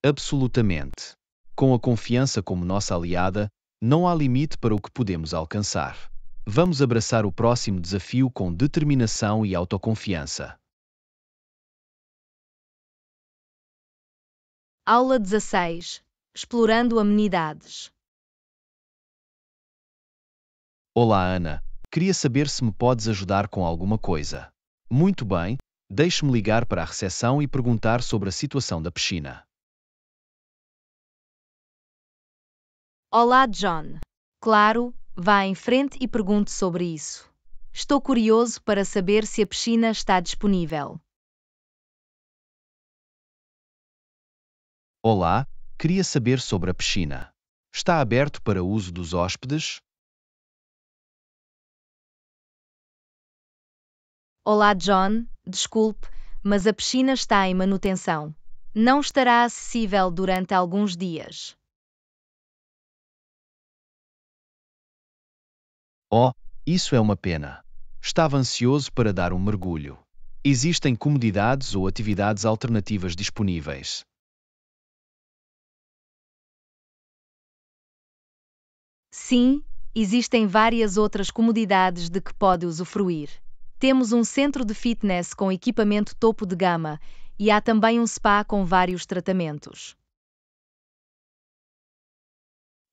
Absolutamente. Com a confiança como nossa aliada, não há limite para o que podemos alcançar. Vamos abraçar o próximo desafio com determinação e autoconfiança. Aula 16 Explorando Amenidades Olá, Ana. Queria saber se me podes ajudar com alguma coisa. Muito bem, deixe-me ligar para a recepção e perguntar sobre a situação da piscina. Olá, John. Claro, vá em frente e pergunte sobre isso. Estou curioso para saber se a piscina está disponível. Olá, queria saber sobre a piscina. Está aberto para uso dos hóspedes? Olá, John. Desculpe, mas a piscina está em manutenção. Não estará acessível durante alguns dias. Oh, isso é uma pena. Estava ansioso para dar um mergulho. Existem comodidades ou atividades alternativas disponíveis. Sim, existem várias outras comodidades de que pode usufruir. Temos um centro de fitness com equipamento topo de gama e há também um spa com vários tratamentos.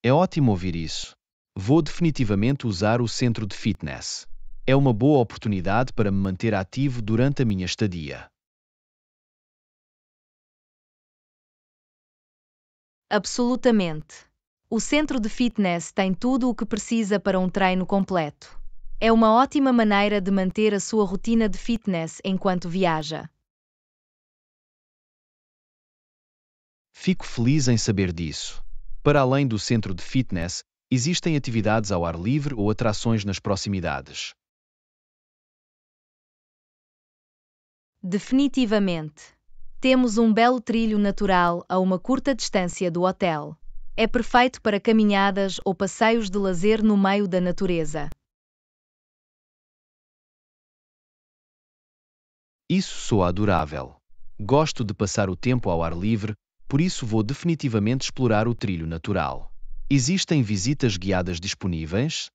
É ótimo ouvir isso. Vou definitivamente usar o centro de fitness. É uma boa oportunidade para me manter ativo durante a minha estadia. Absolutamente. O centro de fitness tem tudo o que precisa para um treino completo. É uma ótima maneira de manter a sua rotina de fitness enquanto viaja. Fico feliz em saber disso. Para além do centro de fitness, existem atividades ao ar livre ou atrações nas proximidades. Definitivamente. Temos um belo trilho natural a uma curta distância do hotel. É perfeito para caminhadas ou passeios de lazer no meio da natureza. Isso soa adorável. Gosto de passar o tempo ao ar livre, por isso vou definitivamente explorar o trilho natural. Existem visitas guiadas disponíveis?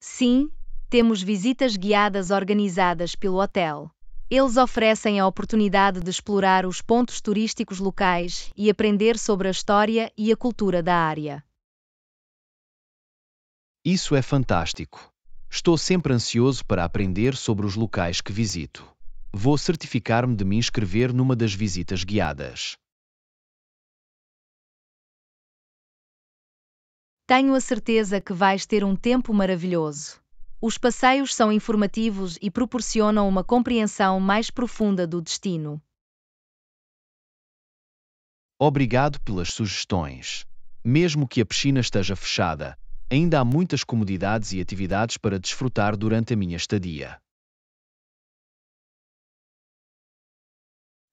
Sim, temos visitas guiadas organizadas pelo hotel. Eles oferecem a oportunidade de explorar os pontos turísticos locais e aprender sobre a história e a cultura da área. Isso é fantástico. Estou sempre ansioso para aprender sobre os locais que visito. Vou certificar-me de me inscrever numa das visitas guiadas. Tenho a certeza que vais ter um tempo maravilhoso. Os passeios são informativos e proporcionam uma compreensão mais profunda do destino. Obrigado pelas sugestões. Mesmo que a piscina esteja fechada, ainda há muitas comodidades e atividades para desfrutar durante a minha estadia.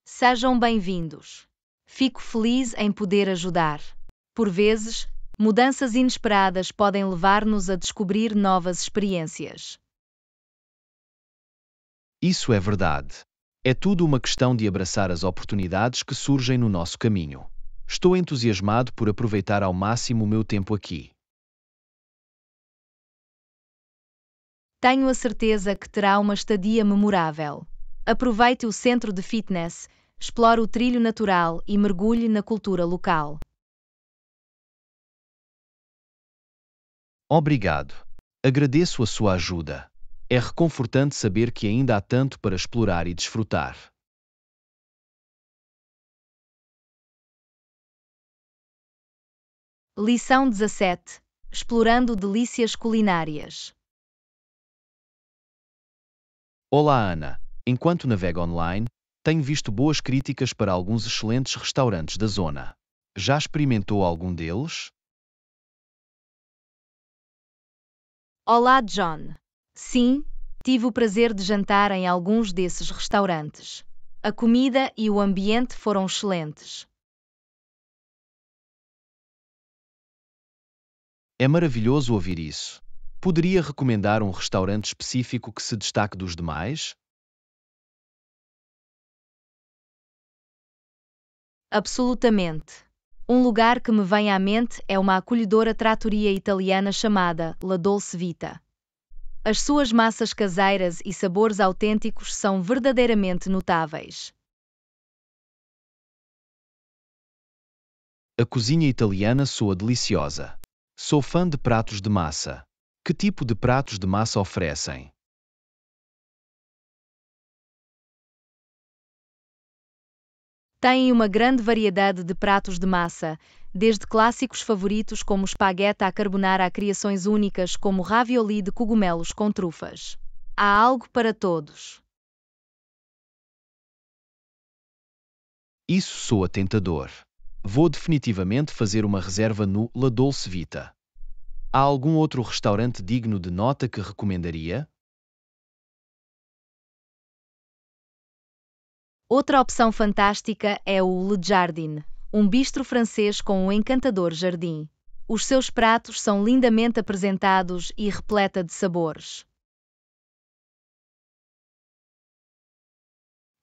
Sejam bem-vindos. Fico feliz em poder ajudar. Por vezes, Mudanças inesperadas podem levar-nos a descobrir novas experiências. Isso é verdade. É tudo uma questão de abraçar as oportunidades que surgem no nosso caminho. Estou entusiasmado por aproveitar ao máximo o meu tempo aqui. Tenho a certeza que terá uma estadia memorável. Aproveite o centro de fitness, explore o trilho natural e mergulhe na cultura local. Obrigado. Agradeço a sua ajuda. É reconfortante saber que ainda há tanto para explorar e desfrutar. Lição 17 Explorando delícias culinárias. Olá, Ana. Enquanto navego online, tenho visto boas críticas para alguns excelentes restaurantes da zona. Já experimentou algum deles? Olá, John. Sim, tive o prazer de jantar em alguns desses restaurantes. A comida e o ambiente foram excelentes. É maravilhoso ouvir isso. Poderia recomendar um restaurante específico que se destaque dos demais? Absolutamente. Um lugar que me vem à mente é uma acolhedora tratoria italiana chamada La Dolce Vita. As suas massas caseiras e sabores autênticos são verdadeiramente notáveis. A cozinha italiana soa deliciosa. Sou fã de pratos de massa. Que tipo de pratos de massa oferecem? têm uma grande variedade de pratos de massa, desde clássicos favoritos como espagueta a carbonara a criações únicas como ravioli de cogumelos com trufas. Há algo para todos. Isso soa tentador. Vou definitivamente fazer uma reserva no La Dolce Vita. Há algum outro restaurante digno de nota que recomendaria? Outra opção fantástica é o Le Jardin, um bistro francês com um encantador jardim. Os seus pratos são lindamente apresentados e repleta de sabores.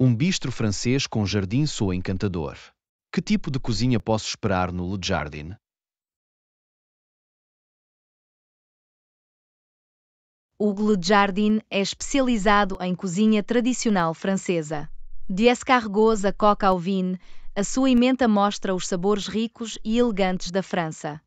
Um bistro francês com jardim soa encantador. Que tipo de cozinha posso esperar no Le Jardin? O Le Jardin é especializado em cozinha tradicional francesa. De escargots a coca ao vinho, a sua emenda mostra os sabores ricos e elegantes da França.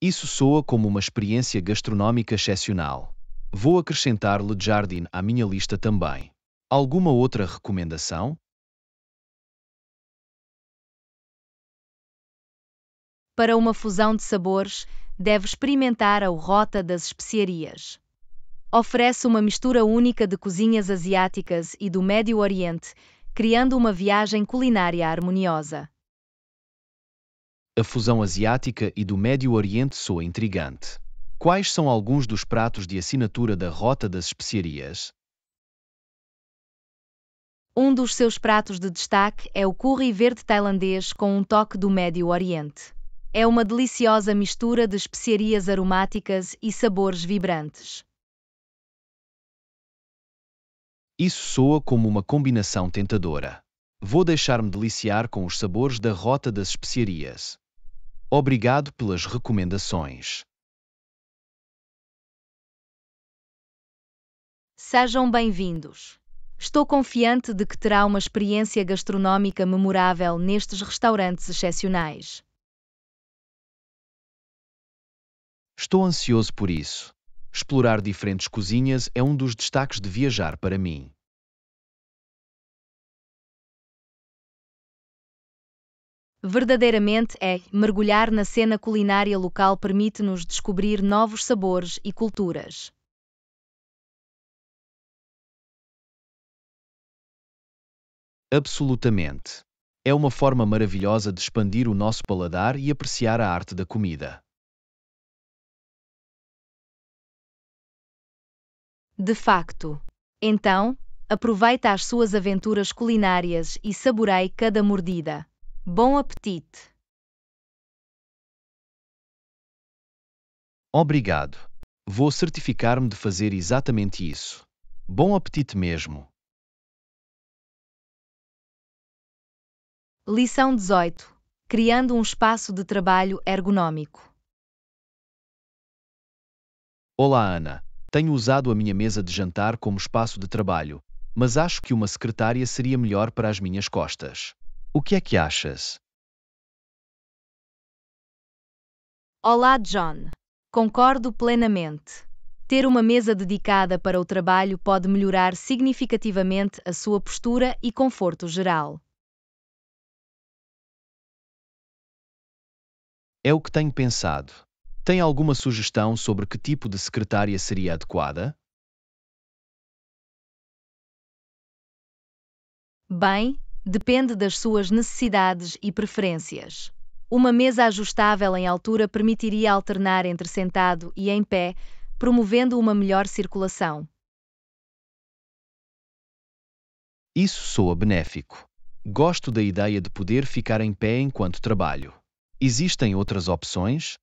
Isso soa como uma experiência gastronómica excepcional. Vou acrescentar Le Jardin à minha lista também. Alguma outra recomendação? Para uma fusão de sabores, deve experimentar a Rota das Especiarias oferece uma mistura única de cozinhas asiáticas e do Médio Oriente, criando uma viagem culinária harmoniosa. A fusão asiática e do Médio Oriente soa intrigante. Quais são alguns dos pratos de assinatura da Rota das Especiarias? Um dos seus pratos de destaque é o curry verde tailandês com um toque do Médio Oriente. É uma deliciosa mistura de especiarias aromáticas e sabores vibrantes. Isso soa como uma combinação tentadora. Vou deixar-me deliciar com os sabores da Rota das Especiarias. Obrigado pelas recomendações. Sejam bem-vindos. Estou confiante de que terá uma experiência gastronómica memorável nestes restaurantes excepcionais. Estou ansioso por isso. Explorar diferentes cozinhas é um dos destaques de viajar para mim. Verdadeiramente é, mergulhar na cena culinária local permite-nos descobrir novos sabores e culturas. Absolutamente. É uma forma maravilhosa de expandir o nosso paladar e apreciar a arte da comida. De facto. Então, aproveita as suas aventuras culinárias e saborei cada mordida. Bom apetite! Obrigado. Vou certificar-me de fazer exatamente isso. Bom apetite mesmo. Lição 18. Criando um espaço de trabalho ergonômico. Olá, Ana. Tenho usado a minha mesa de jantar como espaço de trabalho, mas acho que uma secretária seria melhor para as minhas costas. O que é que achas? Olá, John. Concordo plenamente. Ter uma mesa dedicada para o trabalho pode melhorar significativamente a sua postura e conforto geral. É o que tenho pensado. Tem alguma sugestão sobre que tipo de secretária seria adequada? Bem, depende das suas necessidades e preferências. Uma mesa ajustável em altura permitiria alternar entre sentado e em pé, promovendo uma melhor circulação. Isso soa benéfico. Gosto da ideia de poder ficar em pé enquanto trabalho. Existem outras opções?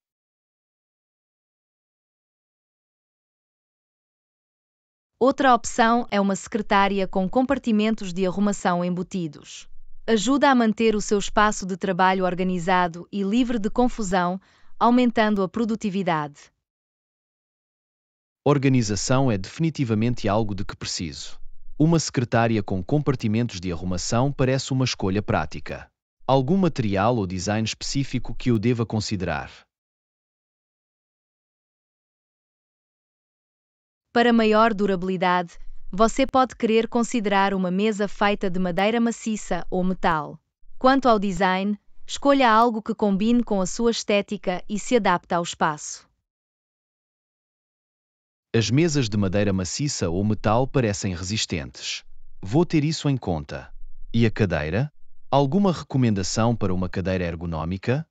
Outra opção é uma secretária com compartimentos de arrumação embutidos. Ajuda a manter o seu espaço de trabalho organizado e livre de confusão, aumentando a produtividade. Organização é definitivamente algo de que preciso. Uma secretária com compartimentos de arrumação parece uma escolha prática. Algum material ou design específico que eu deva considerar? Para maior durabilidade, você pode querer considerar uma mesa feita de madeira maciça ou metal. Quanto ao design, escolha algo que combine com a sua estética e se adapte ao espaço. As mesas de madeira maciça ou metal parecem resistentes. Vou ter isso em conta. E a cadeira? Alguma recomendação para uma cadeira ergonómica?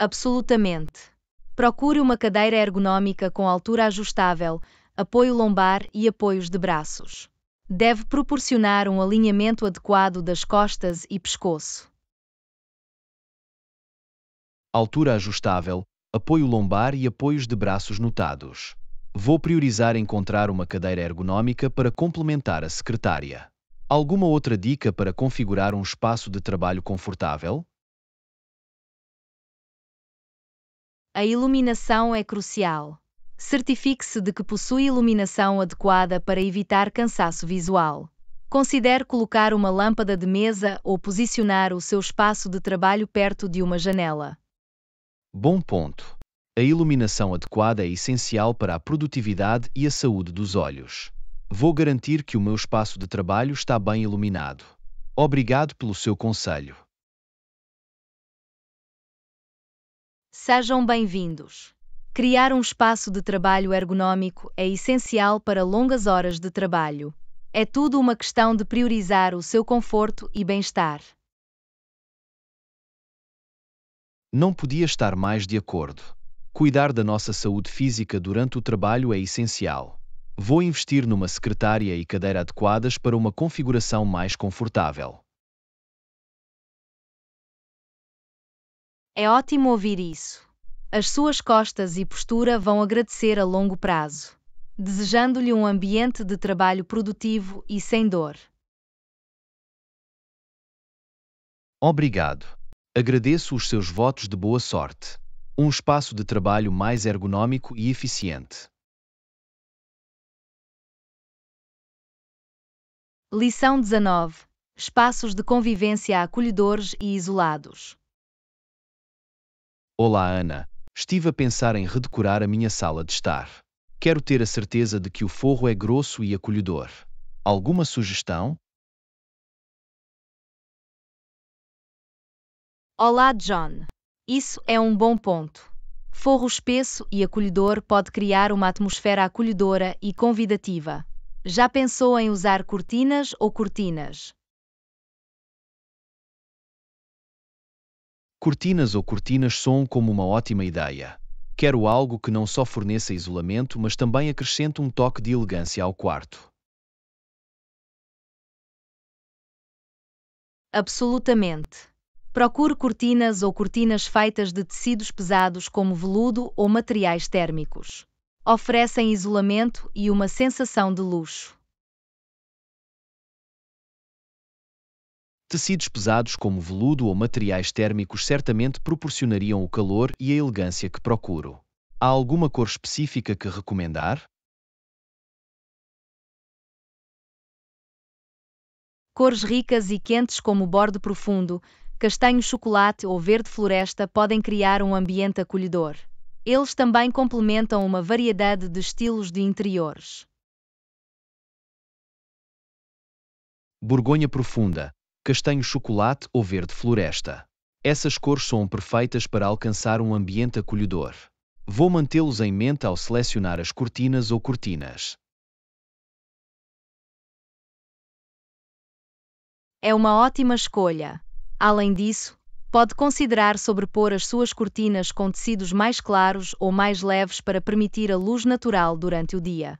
Absolutamente. Procure uma cadeira ergonómica com altura ajustável, apoio lombar e apoios de braços. Deve proporcionar um alinhamento adequado das costas e pescoço. Altura ajustável, apoio lombar e apoios de braços notados. Vou priorizar encontrar uma cadeira ergonómica para complementar a secretária. Alguma outra dica para configurar um espaço de trabalho confortável? a iluminação é crucial. Certifique-se de que possui iluminação adequada para evitar cansaço visual. Considere colocar uma lâmpada de mesa ou posicionar o seu espaço de trabalho perto de uma janela. Bom ponto. A iluminação adequada é essencial para a produtividade e a saúde dos olhos. Vou garantir que o meu espaço de trabalho está bem iluminado. Obrigado pelo seu conselho. Sejam bem-vindos. Criar um espaço de trabalho ergonômico é essencial para longas horas de trabalho. É tudo uma questão de priorizar o seu conforto e bem-estar. Não podia estar mais de acordo. Cuidar da nossa saúde física durante o trabalho é essencial. Vou investir numa secretária e cadeira adequadas para uma configuração mais confortável. É ótimo ouvir isso. As suas costas e postura vão agradecer a longo prazo, desejando-lhe um ambiente de trabalho produtivo e sem dor. Obrigado. Agradeço os seus votos de boa sorte. Um espaço de trabalho mais ergonômico e eficiente. Lição 19: Espaços de convivência acolhedores e isolados. Olá, Ana. Estive a pensar em redecorar a minha sala de estar. Quero ter a certeza de que o forro é grosso e acolhedor. Alguma sugestão? Olá, John. Isso é um bom ponto. Forro espesso e acolhedor pode criar uma atmosfera acolhedora e convidativa. Já pensou em usar cortinas ou cortinas? Cortinas ou cortinas são como uma ótima ideia. Quero algo que não só forneça isolamento, mas também acrescente um toque de elegância ao quarto. Absolutamente. Procure cortinas ou cortinas feitas de tecidos pesados como veludo ou materiais térmicos. Oferecem isolamento e uma sensação de luxo. Tecidos pesados como veludo ou materiais térmicos certamente proporcionariam o calor e a elegância que procuro. Há alguma cor específica que recomendar? Cores ricas e quentes como bordo profundo, castanho chocolate ou verde floresta podem criar um ambiente acolhedor. Eles também complementam uma variedade de estilos de interiores. Borgonha profunda, castanho chocolate ou verde floresta. Essas cores são perfeitas para alcançar um ambiente acolhedor. Vou mantê-los em mente ao selecionar as cortinas ou cortinas. É uma ótima escolha. Além disso, pode considerar sobrepor as suas cortinas com tecidos mais claros ou mais leves para permitir a luz natural durante o dia.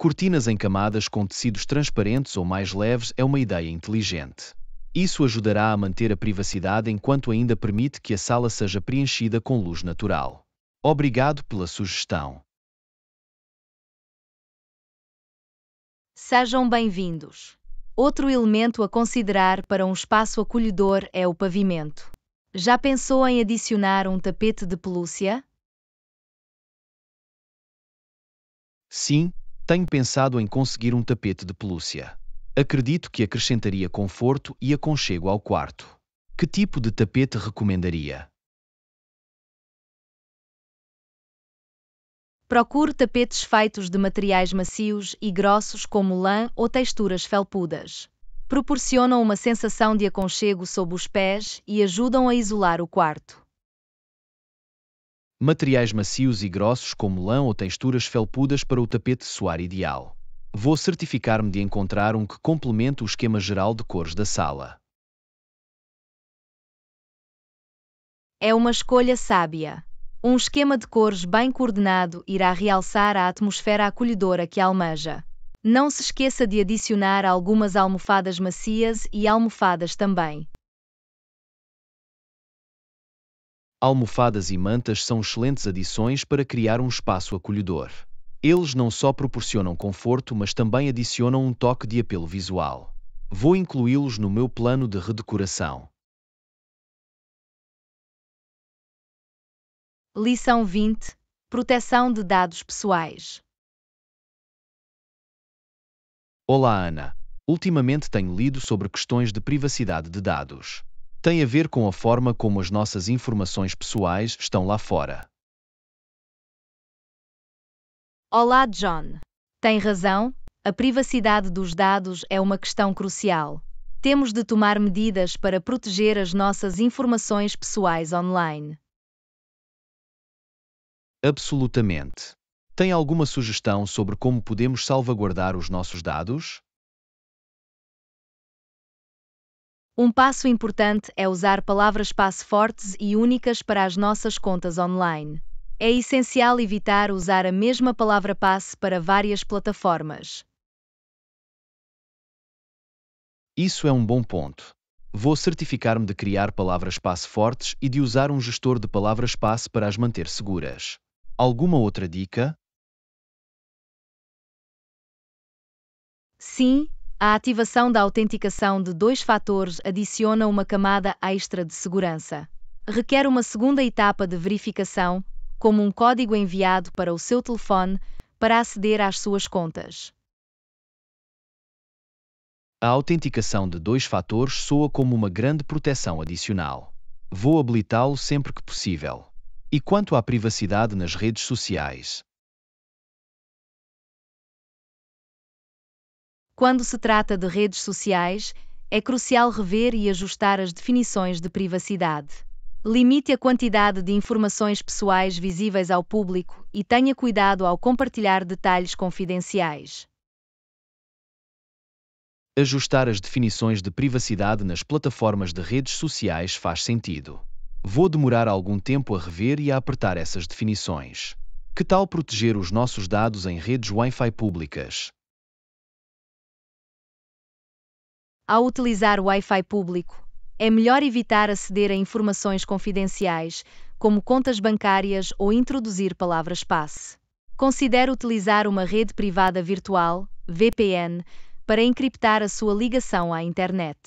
Cortinas em camadas com tecidos transparentes ou mais leves é uma ideia inteligente. Isso ajudará a manter a privacidade enquanto ainda permite que a sala seja preenchida com luz natural. Obrigado pela sugestão. Sejam bem-vindos. Outro elemento a considerar para um espaço acolhedor é o pavimento. Já pensou em adicionar um tapete de pelúcia? Sim, tenho pensado em conseguir um tapete de pelúcia. Acredito que acrescentaria conforto e aconchego ao quarto. Que tipo de tapete recomendaria? Procure tapetes feitos de materiais macios e grossos como lã ou texturas felpudas. Proporcionam uma sensação de aconchego sob os pés e ajudam a isolar o quarto materiais macios e grossos como lã ou texturas felpudas para o tapete soar ideal. Vou certificar-me de encontrar um que complemente o esquema geral de cores da sala. É uma escolha sábia. Um esquema de cores bem coordenado irá realçar a atmosfera acolhedora que almeja. Não se esqueça de adicionar algumas almofadas macias e almofadas também. Almofadas e mantas são excelentes adições para criar um espaço acolhedor. Eles não só proporcionam conforto, mas também adicionam um toque de apelo visual. Vou incluí-los no meu plano de redecoração. Lição 20 Proteção de dados pessoais. Olá, Ana. Ultimamente tenho lido sobre questões de privacidade de dados tem a ver com a forma como as nossas informações pessoais estão lá fora. Olá, John. Tem razão, a privacidade dos dados é uma questão crucial. Temos de tomar medidas para proteger as nossas informações pessoais online. Absolutamente. Tem alguma sugestão sobre como podemos salvaguardar os nossos dados? Um passo importante é usar palavras-passe fortes e únicas para as nossas contas online. É essencial evitar usar a mesma palavra-passe para várias plataformas. Isso é um bom ponto. Vou certificar-me de criar palavras-passe fortes e de usar um gestor de palavras-passe para as manter seguras. Alguma outra dica? Sim, a ativação da autenticação de dois fatores adiciona uma camada extra de segurança. Requer uma segunda etapa de verificação, como um código enviado para o seu telefone para aceder às suas contas. A autenticação de dois fatores soa como uma grande proteção adicional. Vou habilitá-lo sempre que possível. E quanto à privacidade nas redes sociais? Quando se trata de redes sociais, é crucial rever e ajustar as definições de privacidade. Limite a quantidade de informações pessoais visíveis ao público e tenha cuidado ao compartilhar detalhes confidenciais. Ajustar as definições de privacidade nas plataformas de redes sociais faz sentido. Vou demorar algum tempo a rever e a apertar essas definições. Que tal proteger os nossos dados em redes Wi-Fi públicas? Ao utilizar o Wi-Fi público, é melhor evitar aceder a informações confidenciais, como contas bancárias ou introduzir palavras-passe. Considere utilizar uma rede privada virtual, VPN, para encriptar a sua ligação à internet.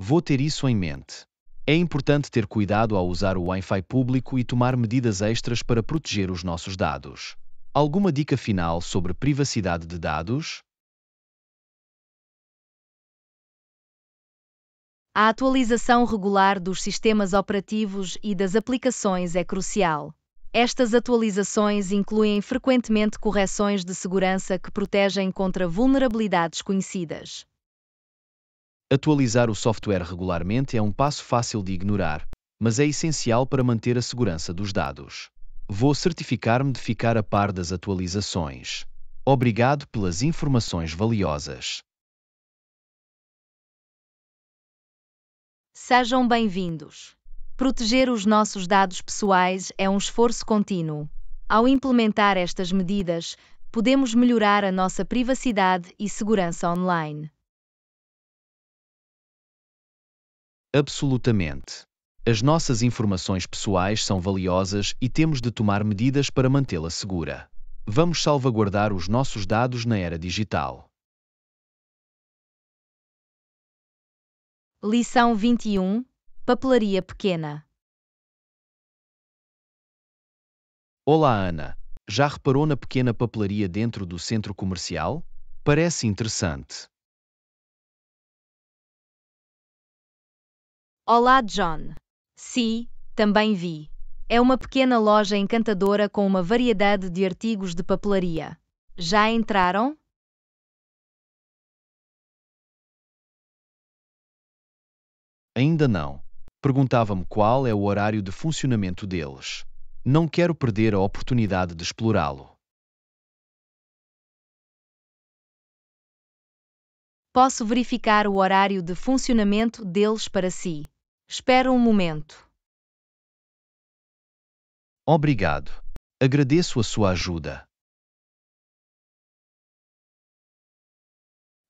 Vou ter isso em mente. É importante ter cuidado ao usar o Wi-Fi público e tomar medidas extras para proteger os nossos dados. Alguma dica final sobre privacidade de dados? A atualização regular dos sistemas operativos e das aplicações é crucial. Estas atualizações incluem frequentemente correções de segurança que protegem contra vulnerabilidades conhecidas. Atualizar o software regularmente é um passo fácil de ignorar, mas é essencial para manter a segurança dos dados. Vou certificar-me de ficar a par das atualizações. Obrigado pelas informações valiosas. Sejam bem-vindos. Proteger os nossos dados pessoais é um esforço contínuo. Ao implementar estas medidas, podemos melhorar a nossa privacidade e segurança online. Absolutamente. As nossas informações pessoais são valiosas e temos de tomar medidas para mantê-la segura. Vamos salvaguardar os nossos dados na era digital. Lição 21 Papelaria Pequena Olá, Ana. Já reparou na pequena papelaria dentro do centro comercial? Parece interessante. Olá, John. Sim, também vi. É uma pequena loja encantadora com uma variedade de artigos de papelaria. Já entraram? Ainda não. Perguntava-me qual é o horário de funcionamento deles. Não quero perder a oportunidade de explorá-lo. Posso verificar o horário de funcionamento deles para si. Espera um momento. Obrigado. Agradeço a sua ajuda.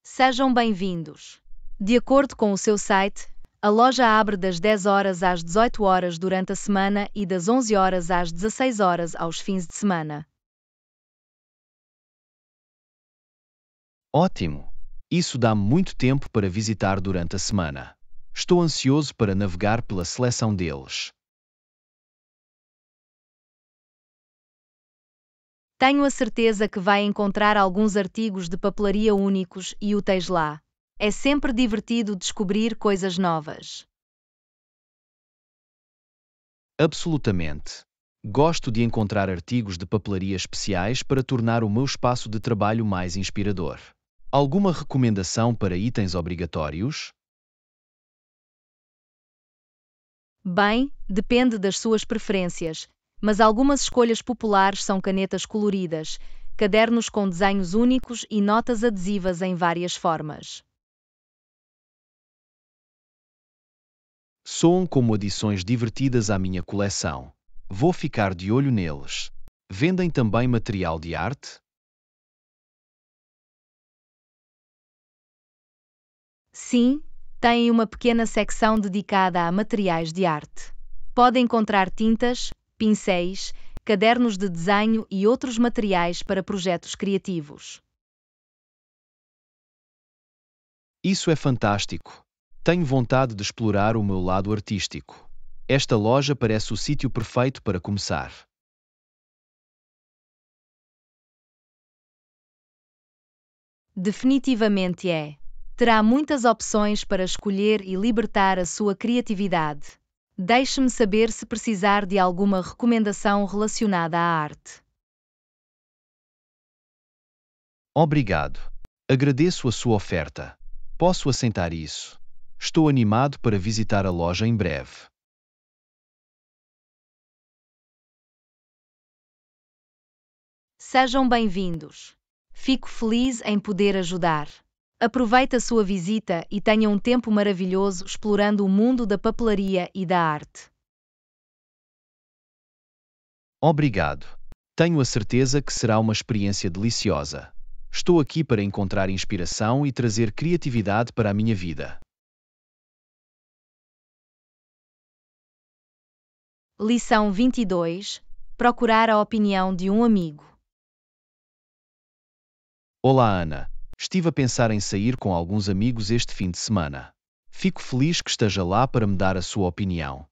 Sejam bem-vindos. De acordo com o seu site, a loja abre das 10 horas às 18 horas durante a semana e das 11 horas às 16 horas aos fins de semana. Ótimo! Isso dá muito tempo para visitar durante a semana. Estou ansioso para navegar pela seleção deles. Tenho a certeza que vai encontrar alguns artigos de papelaria únicos e úteis lá. É sempre divertido descobrir coisas novas. Absolutamente. Gosto de encontrar artigos de papelaria especiais para tornar o meu espaço de trabalho mais inspirador. Alguma recomendação para itens obrigatórios? Bem, depende das suas preferências, mas algumas escolhas populares são canetas coloridas, cadernos com desenhos únicos e notas adesivas em várias formas. Soam como adições divertidas à minha coleção. Vou ficar de olho neles. Vendem também material de arte? Sim, têm uma pequena secção dedicada a materiais de arte. Pode encontrar tintas, pincéis, cadernos de desenho e outros materiais para projetos criativos. Isso é fantástico. Tenho vontade de explorar o meu lado artístico. Esta loja parece o sítio perfeito para começar. Definitivamente é. Terá muitas opções para escolher e libertar a sua criatividade. Deixe-me saber se precisar de alguma recomendação relacionada à arte. Obrigado. Agradeço a sua oferta. Posso assentar isso. Estou animado para visitar a loja em breve. Sejam bem-vindos. Fico feliz em poder ajudar. Aproveite a sua visita e tenha um tempo maravilhoso explorando o mundo da papelaria e da arte. Obrigado. Tenho a certeza que será uma experiência deliciosa. Estou aqui para encontrar inspiração e trazer criatividade para a minha vida. Lição 22 Procurar a opinião de um amigo. Olá, Ana. Estive a pensar em sair com alguns amigos este fim de semana. Fico feliz que esteja lá para me dar a sua opinião.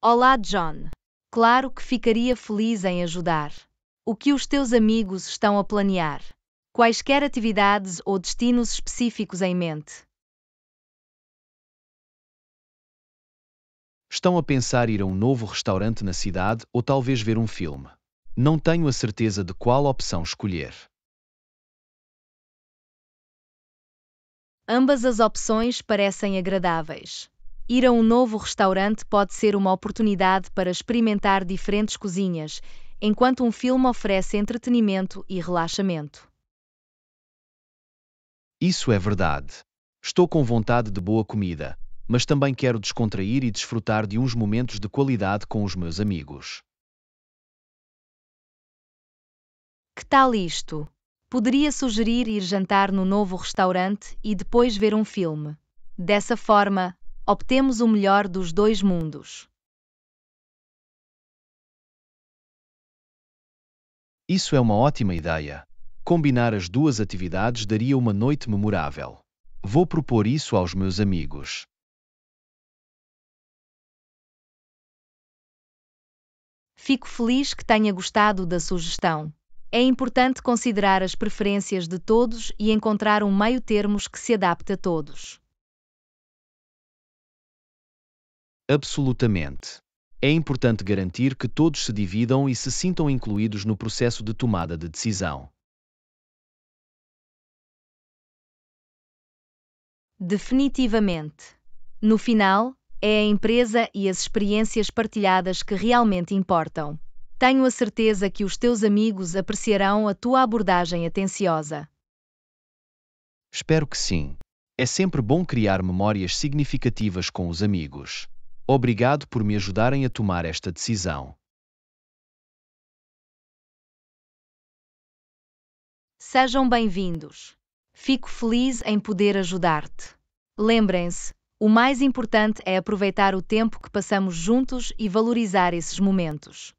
Olá, John. Claro que ficaria feliz em ajudar. O que os teus amigos estão a planear? Quaisquer atividades ou destinos específicos em mente? Estão a pensar ir a um novo restaurante na cidade ou talvez ver um filme. Não tenho a certeza de qual opção escolher. Ambas as opções parecem agradáveis. Ir a um novo restaurante pode ser uma oportunidade para experimentar diferentes cozinhas, enquanto um filme oferece entretenimento e relaxamento. Isso é verdade. Estou com vontade de boa comida, mas também quero descontrair e desfrutar de uns momentos de qualidade com os meus amigos. Que tal isto? Poderia sugerir ir jantar no novo restaurante e depois ver um filme. Dessa forma, obtemos o melhor dos dois mundos. Isso é uma ótima ideia. Combinar as duas atividades daria uma noite memorável. Vou propor isso aos meus amigos. Fico feliz que tenha gostado da sugestão. É importante considerar as preferências de todos e encontrar um meio termos que se adapte a todos. Absolutamente. É importante garantir que todos se dividam e se sintam incluídos no processo de tomada de decisão. Definitivamente. No final, é a empresa e as experiências partilhadas que realmente importam. Tenho a certeza que os teus amigos apreciarão a tua abordagem atenciosa. Espero que sim. É sempre bom criar memórias significativas com os amigos. Obrigado por me ajudarem a tomar esta decisão. Sejam bem-vindos. Fico feliz em poder ajudar-te. Lembrem-se, o mais importante é aproveitar o tempo que passamos juntos e valorizar esses momentos.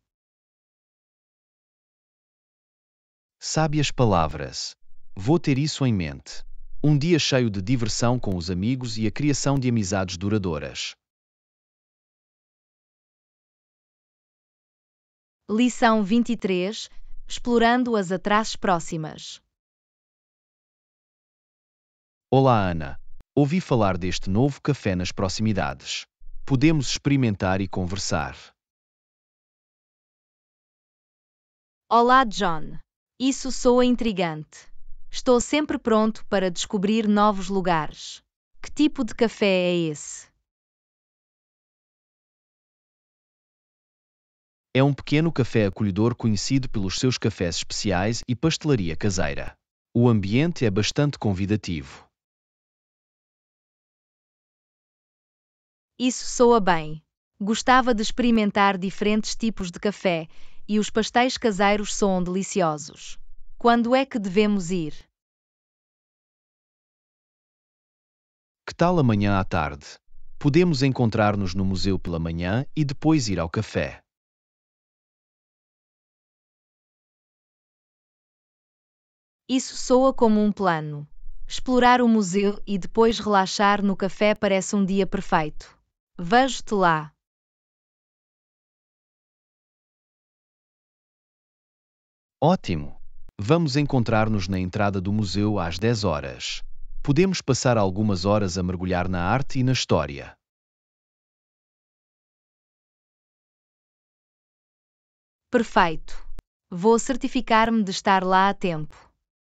Sábias palavras. Vou ter isso em mente. Um dia cheio de diversão com os amigos e a criação de amizades duradouras. Lição 23 Explorando as atrases próximas. Olá, Ana. Ouvi falar deste novo café nas proximidades. Podemos experimentar e conversar. Olá, John. Isso soa intrigante. Estou sempre pronto para descobrir novos lugares. Que tipo de café é esse? é um pequeno café acolhedor conhecido pelos seus cafés especiais e pastelaria caseira. O ambiente é bastante convidativo. Isso soa bem. Gostava de experimentar diferentes tipos de café e os pastéis caseiros são deliciosos. Quando é que devemos ir? Que tal amanhã à tarde? Podemos encontrar-nos no museu pela manhã e depois ir ao café. Isso soa como um plano. Explorar o museu e depois relaxar no café parece um dia perfeito. Vejo-te lá. Ótimo! Vamos encontrar-nos na entrada do museu às 10 horas. Podemos passar algumas horas a mergulhar na arte e na história. Perfeito. Vou certificar-me de estar lá a tempo.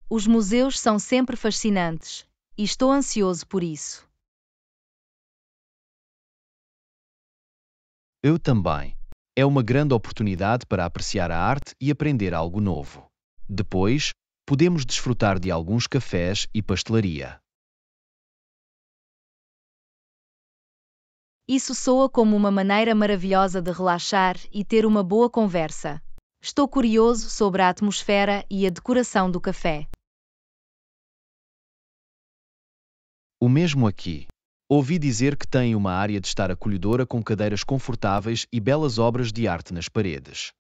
Os museus são sempre fascinantes e estou ansioso por isso. Eu também. É uma grande oportunidade para apreciar a arte e aprender algo novo. Depois, podemos desfrutar de alguns cafés e pastelaria. Isso soa como uma maneira maravilhosa de relaxar e ter uma boa conversa. Estou curioso sobre a atmosfera e a decoração do café. O mesmo aqui. Ouvi dizer que tem uma área de estar acolhedora com cadeiras confortáveis e belas obras de arte nas paredes.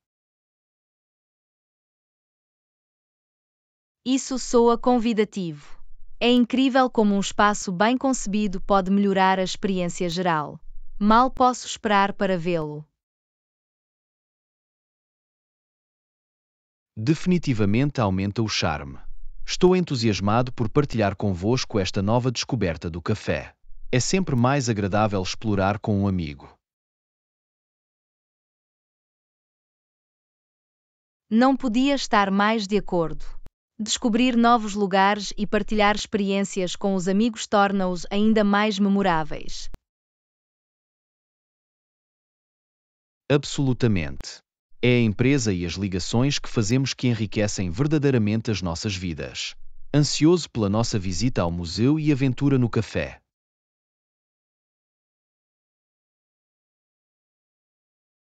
Isso soa convidativo. É incrível como um espaço bem concebido pode melhorar a experiência geral. Mal posso esperar para vê-lo. Definitivamente aumenta o charme. Estou entusiasmado por partilhar convosco esta nova descoberta do café é sempre mais agradável explorar com um amigo. Não podia estar mais de acordo. Descobrir novos lugares e partilhar experiências com os amigos torna-os ainda mais memoráveis. Absolutamente. É a empresa e as ligações que fazemos que enriquecem verdadeiramente as nossas vidas. Ansioso pela nossa visita ao museu e aventura no café.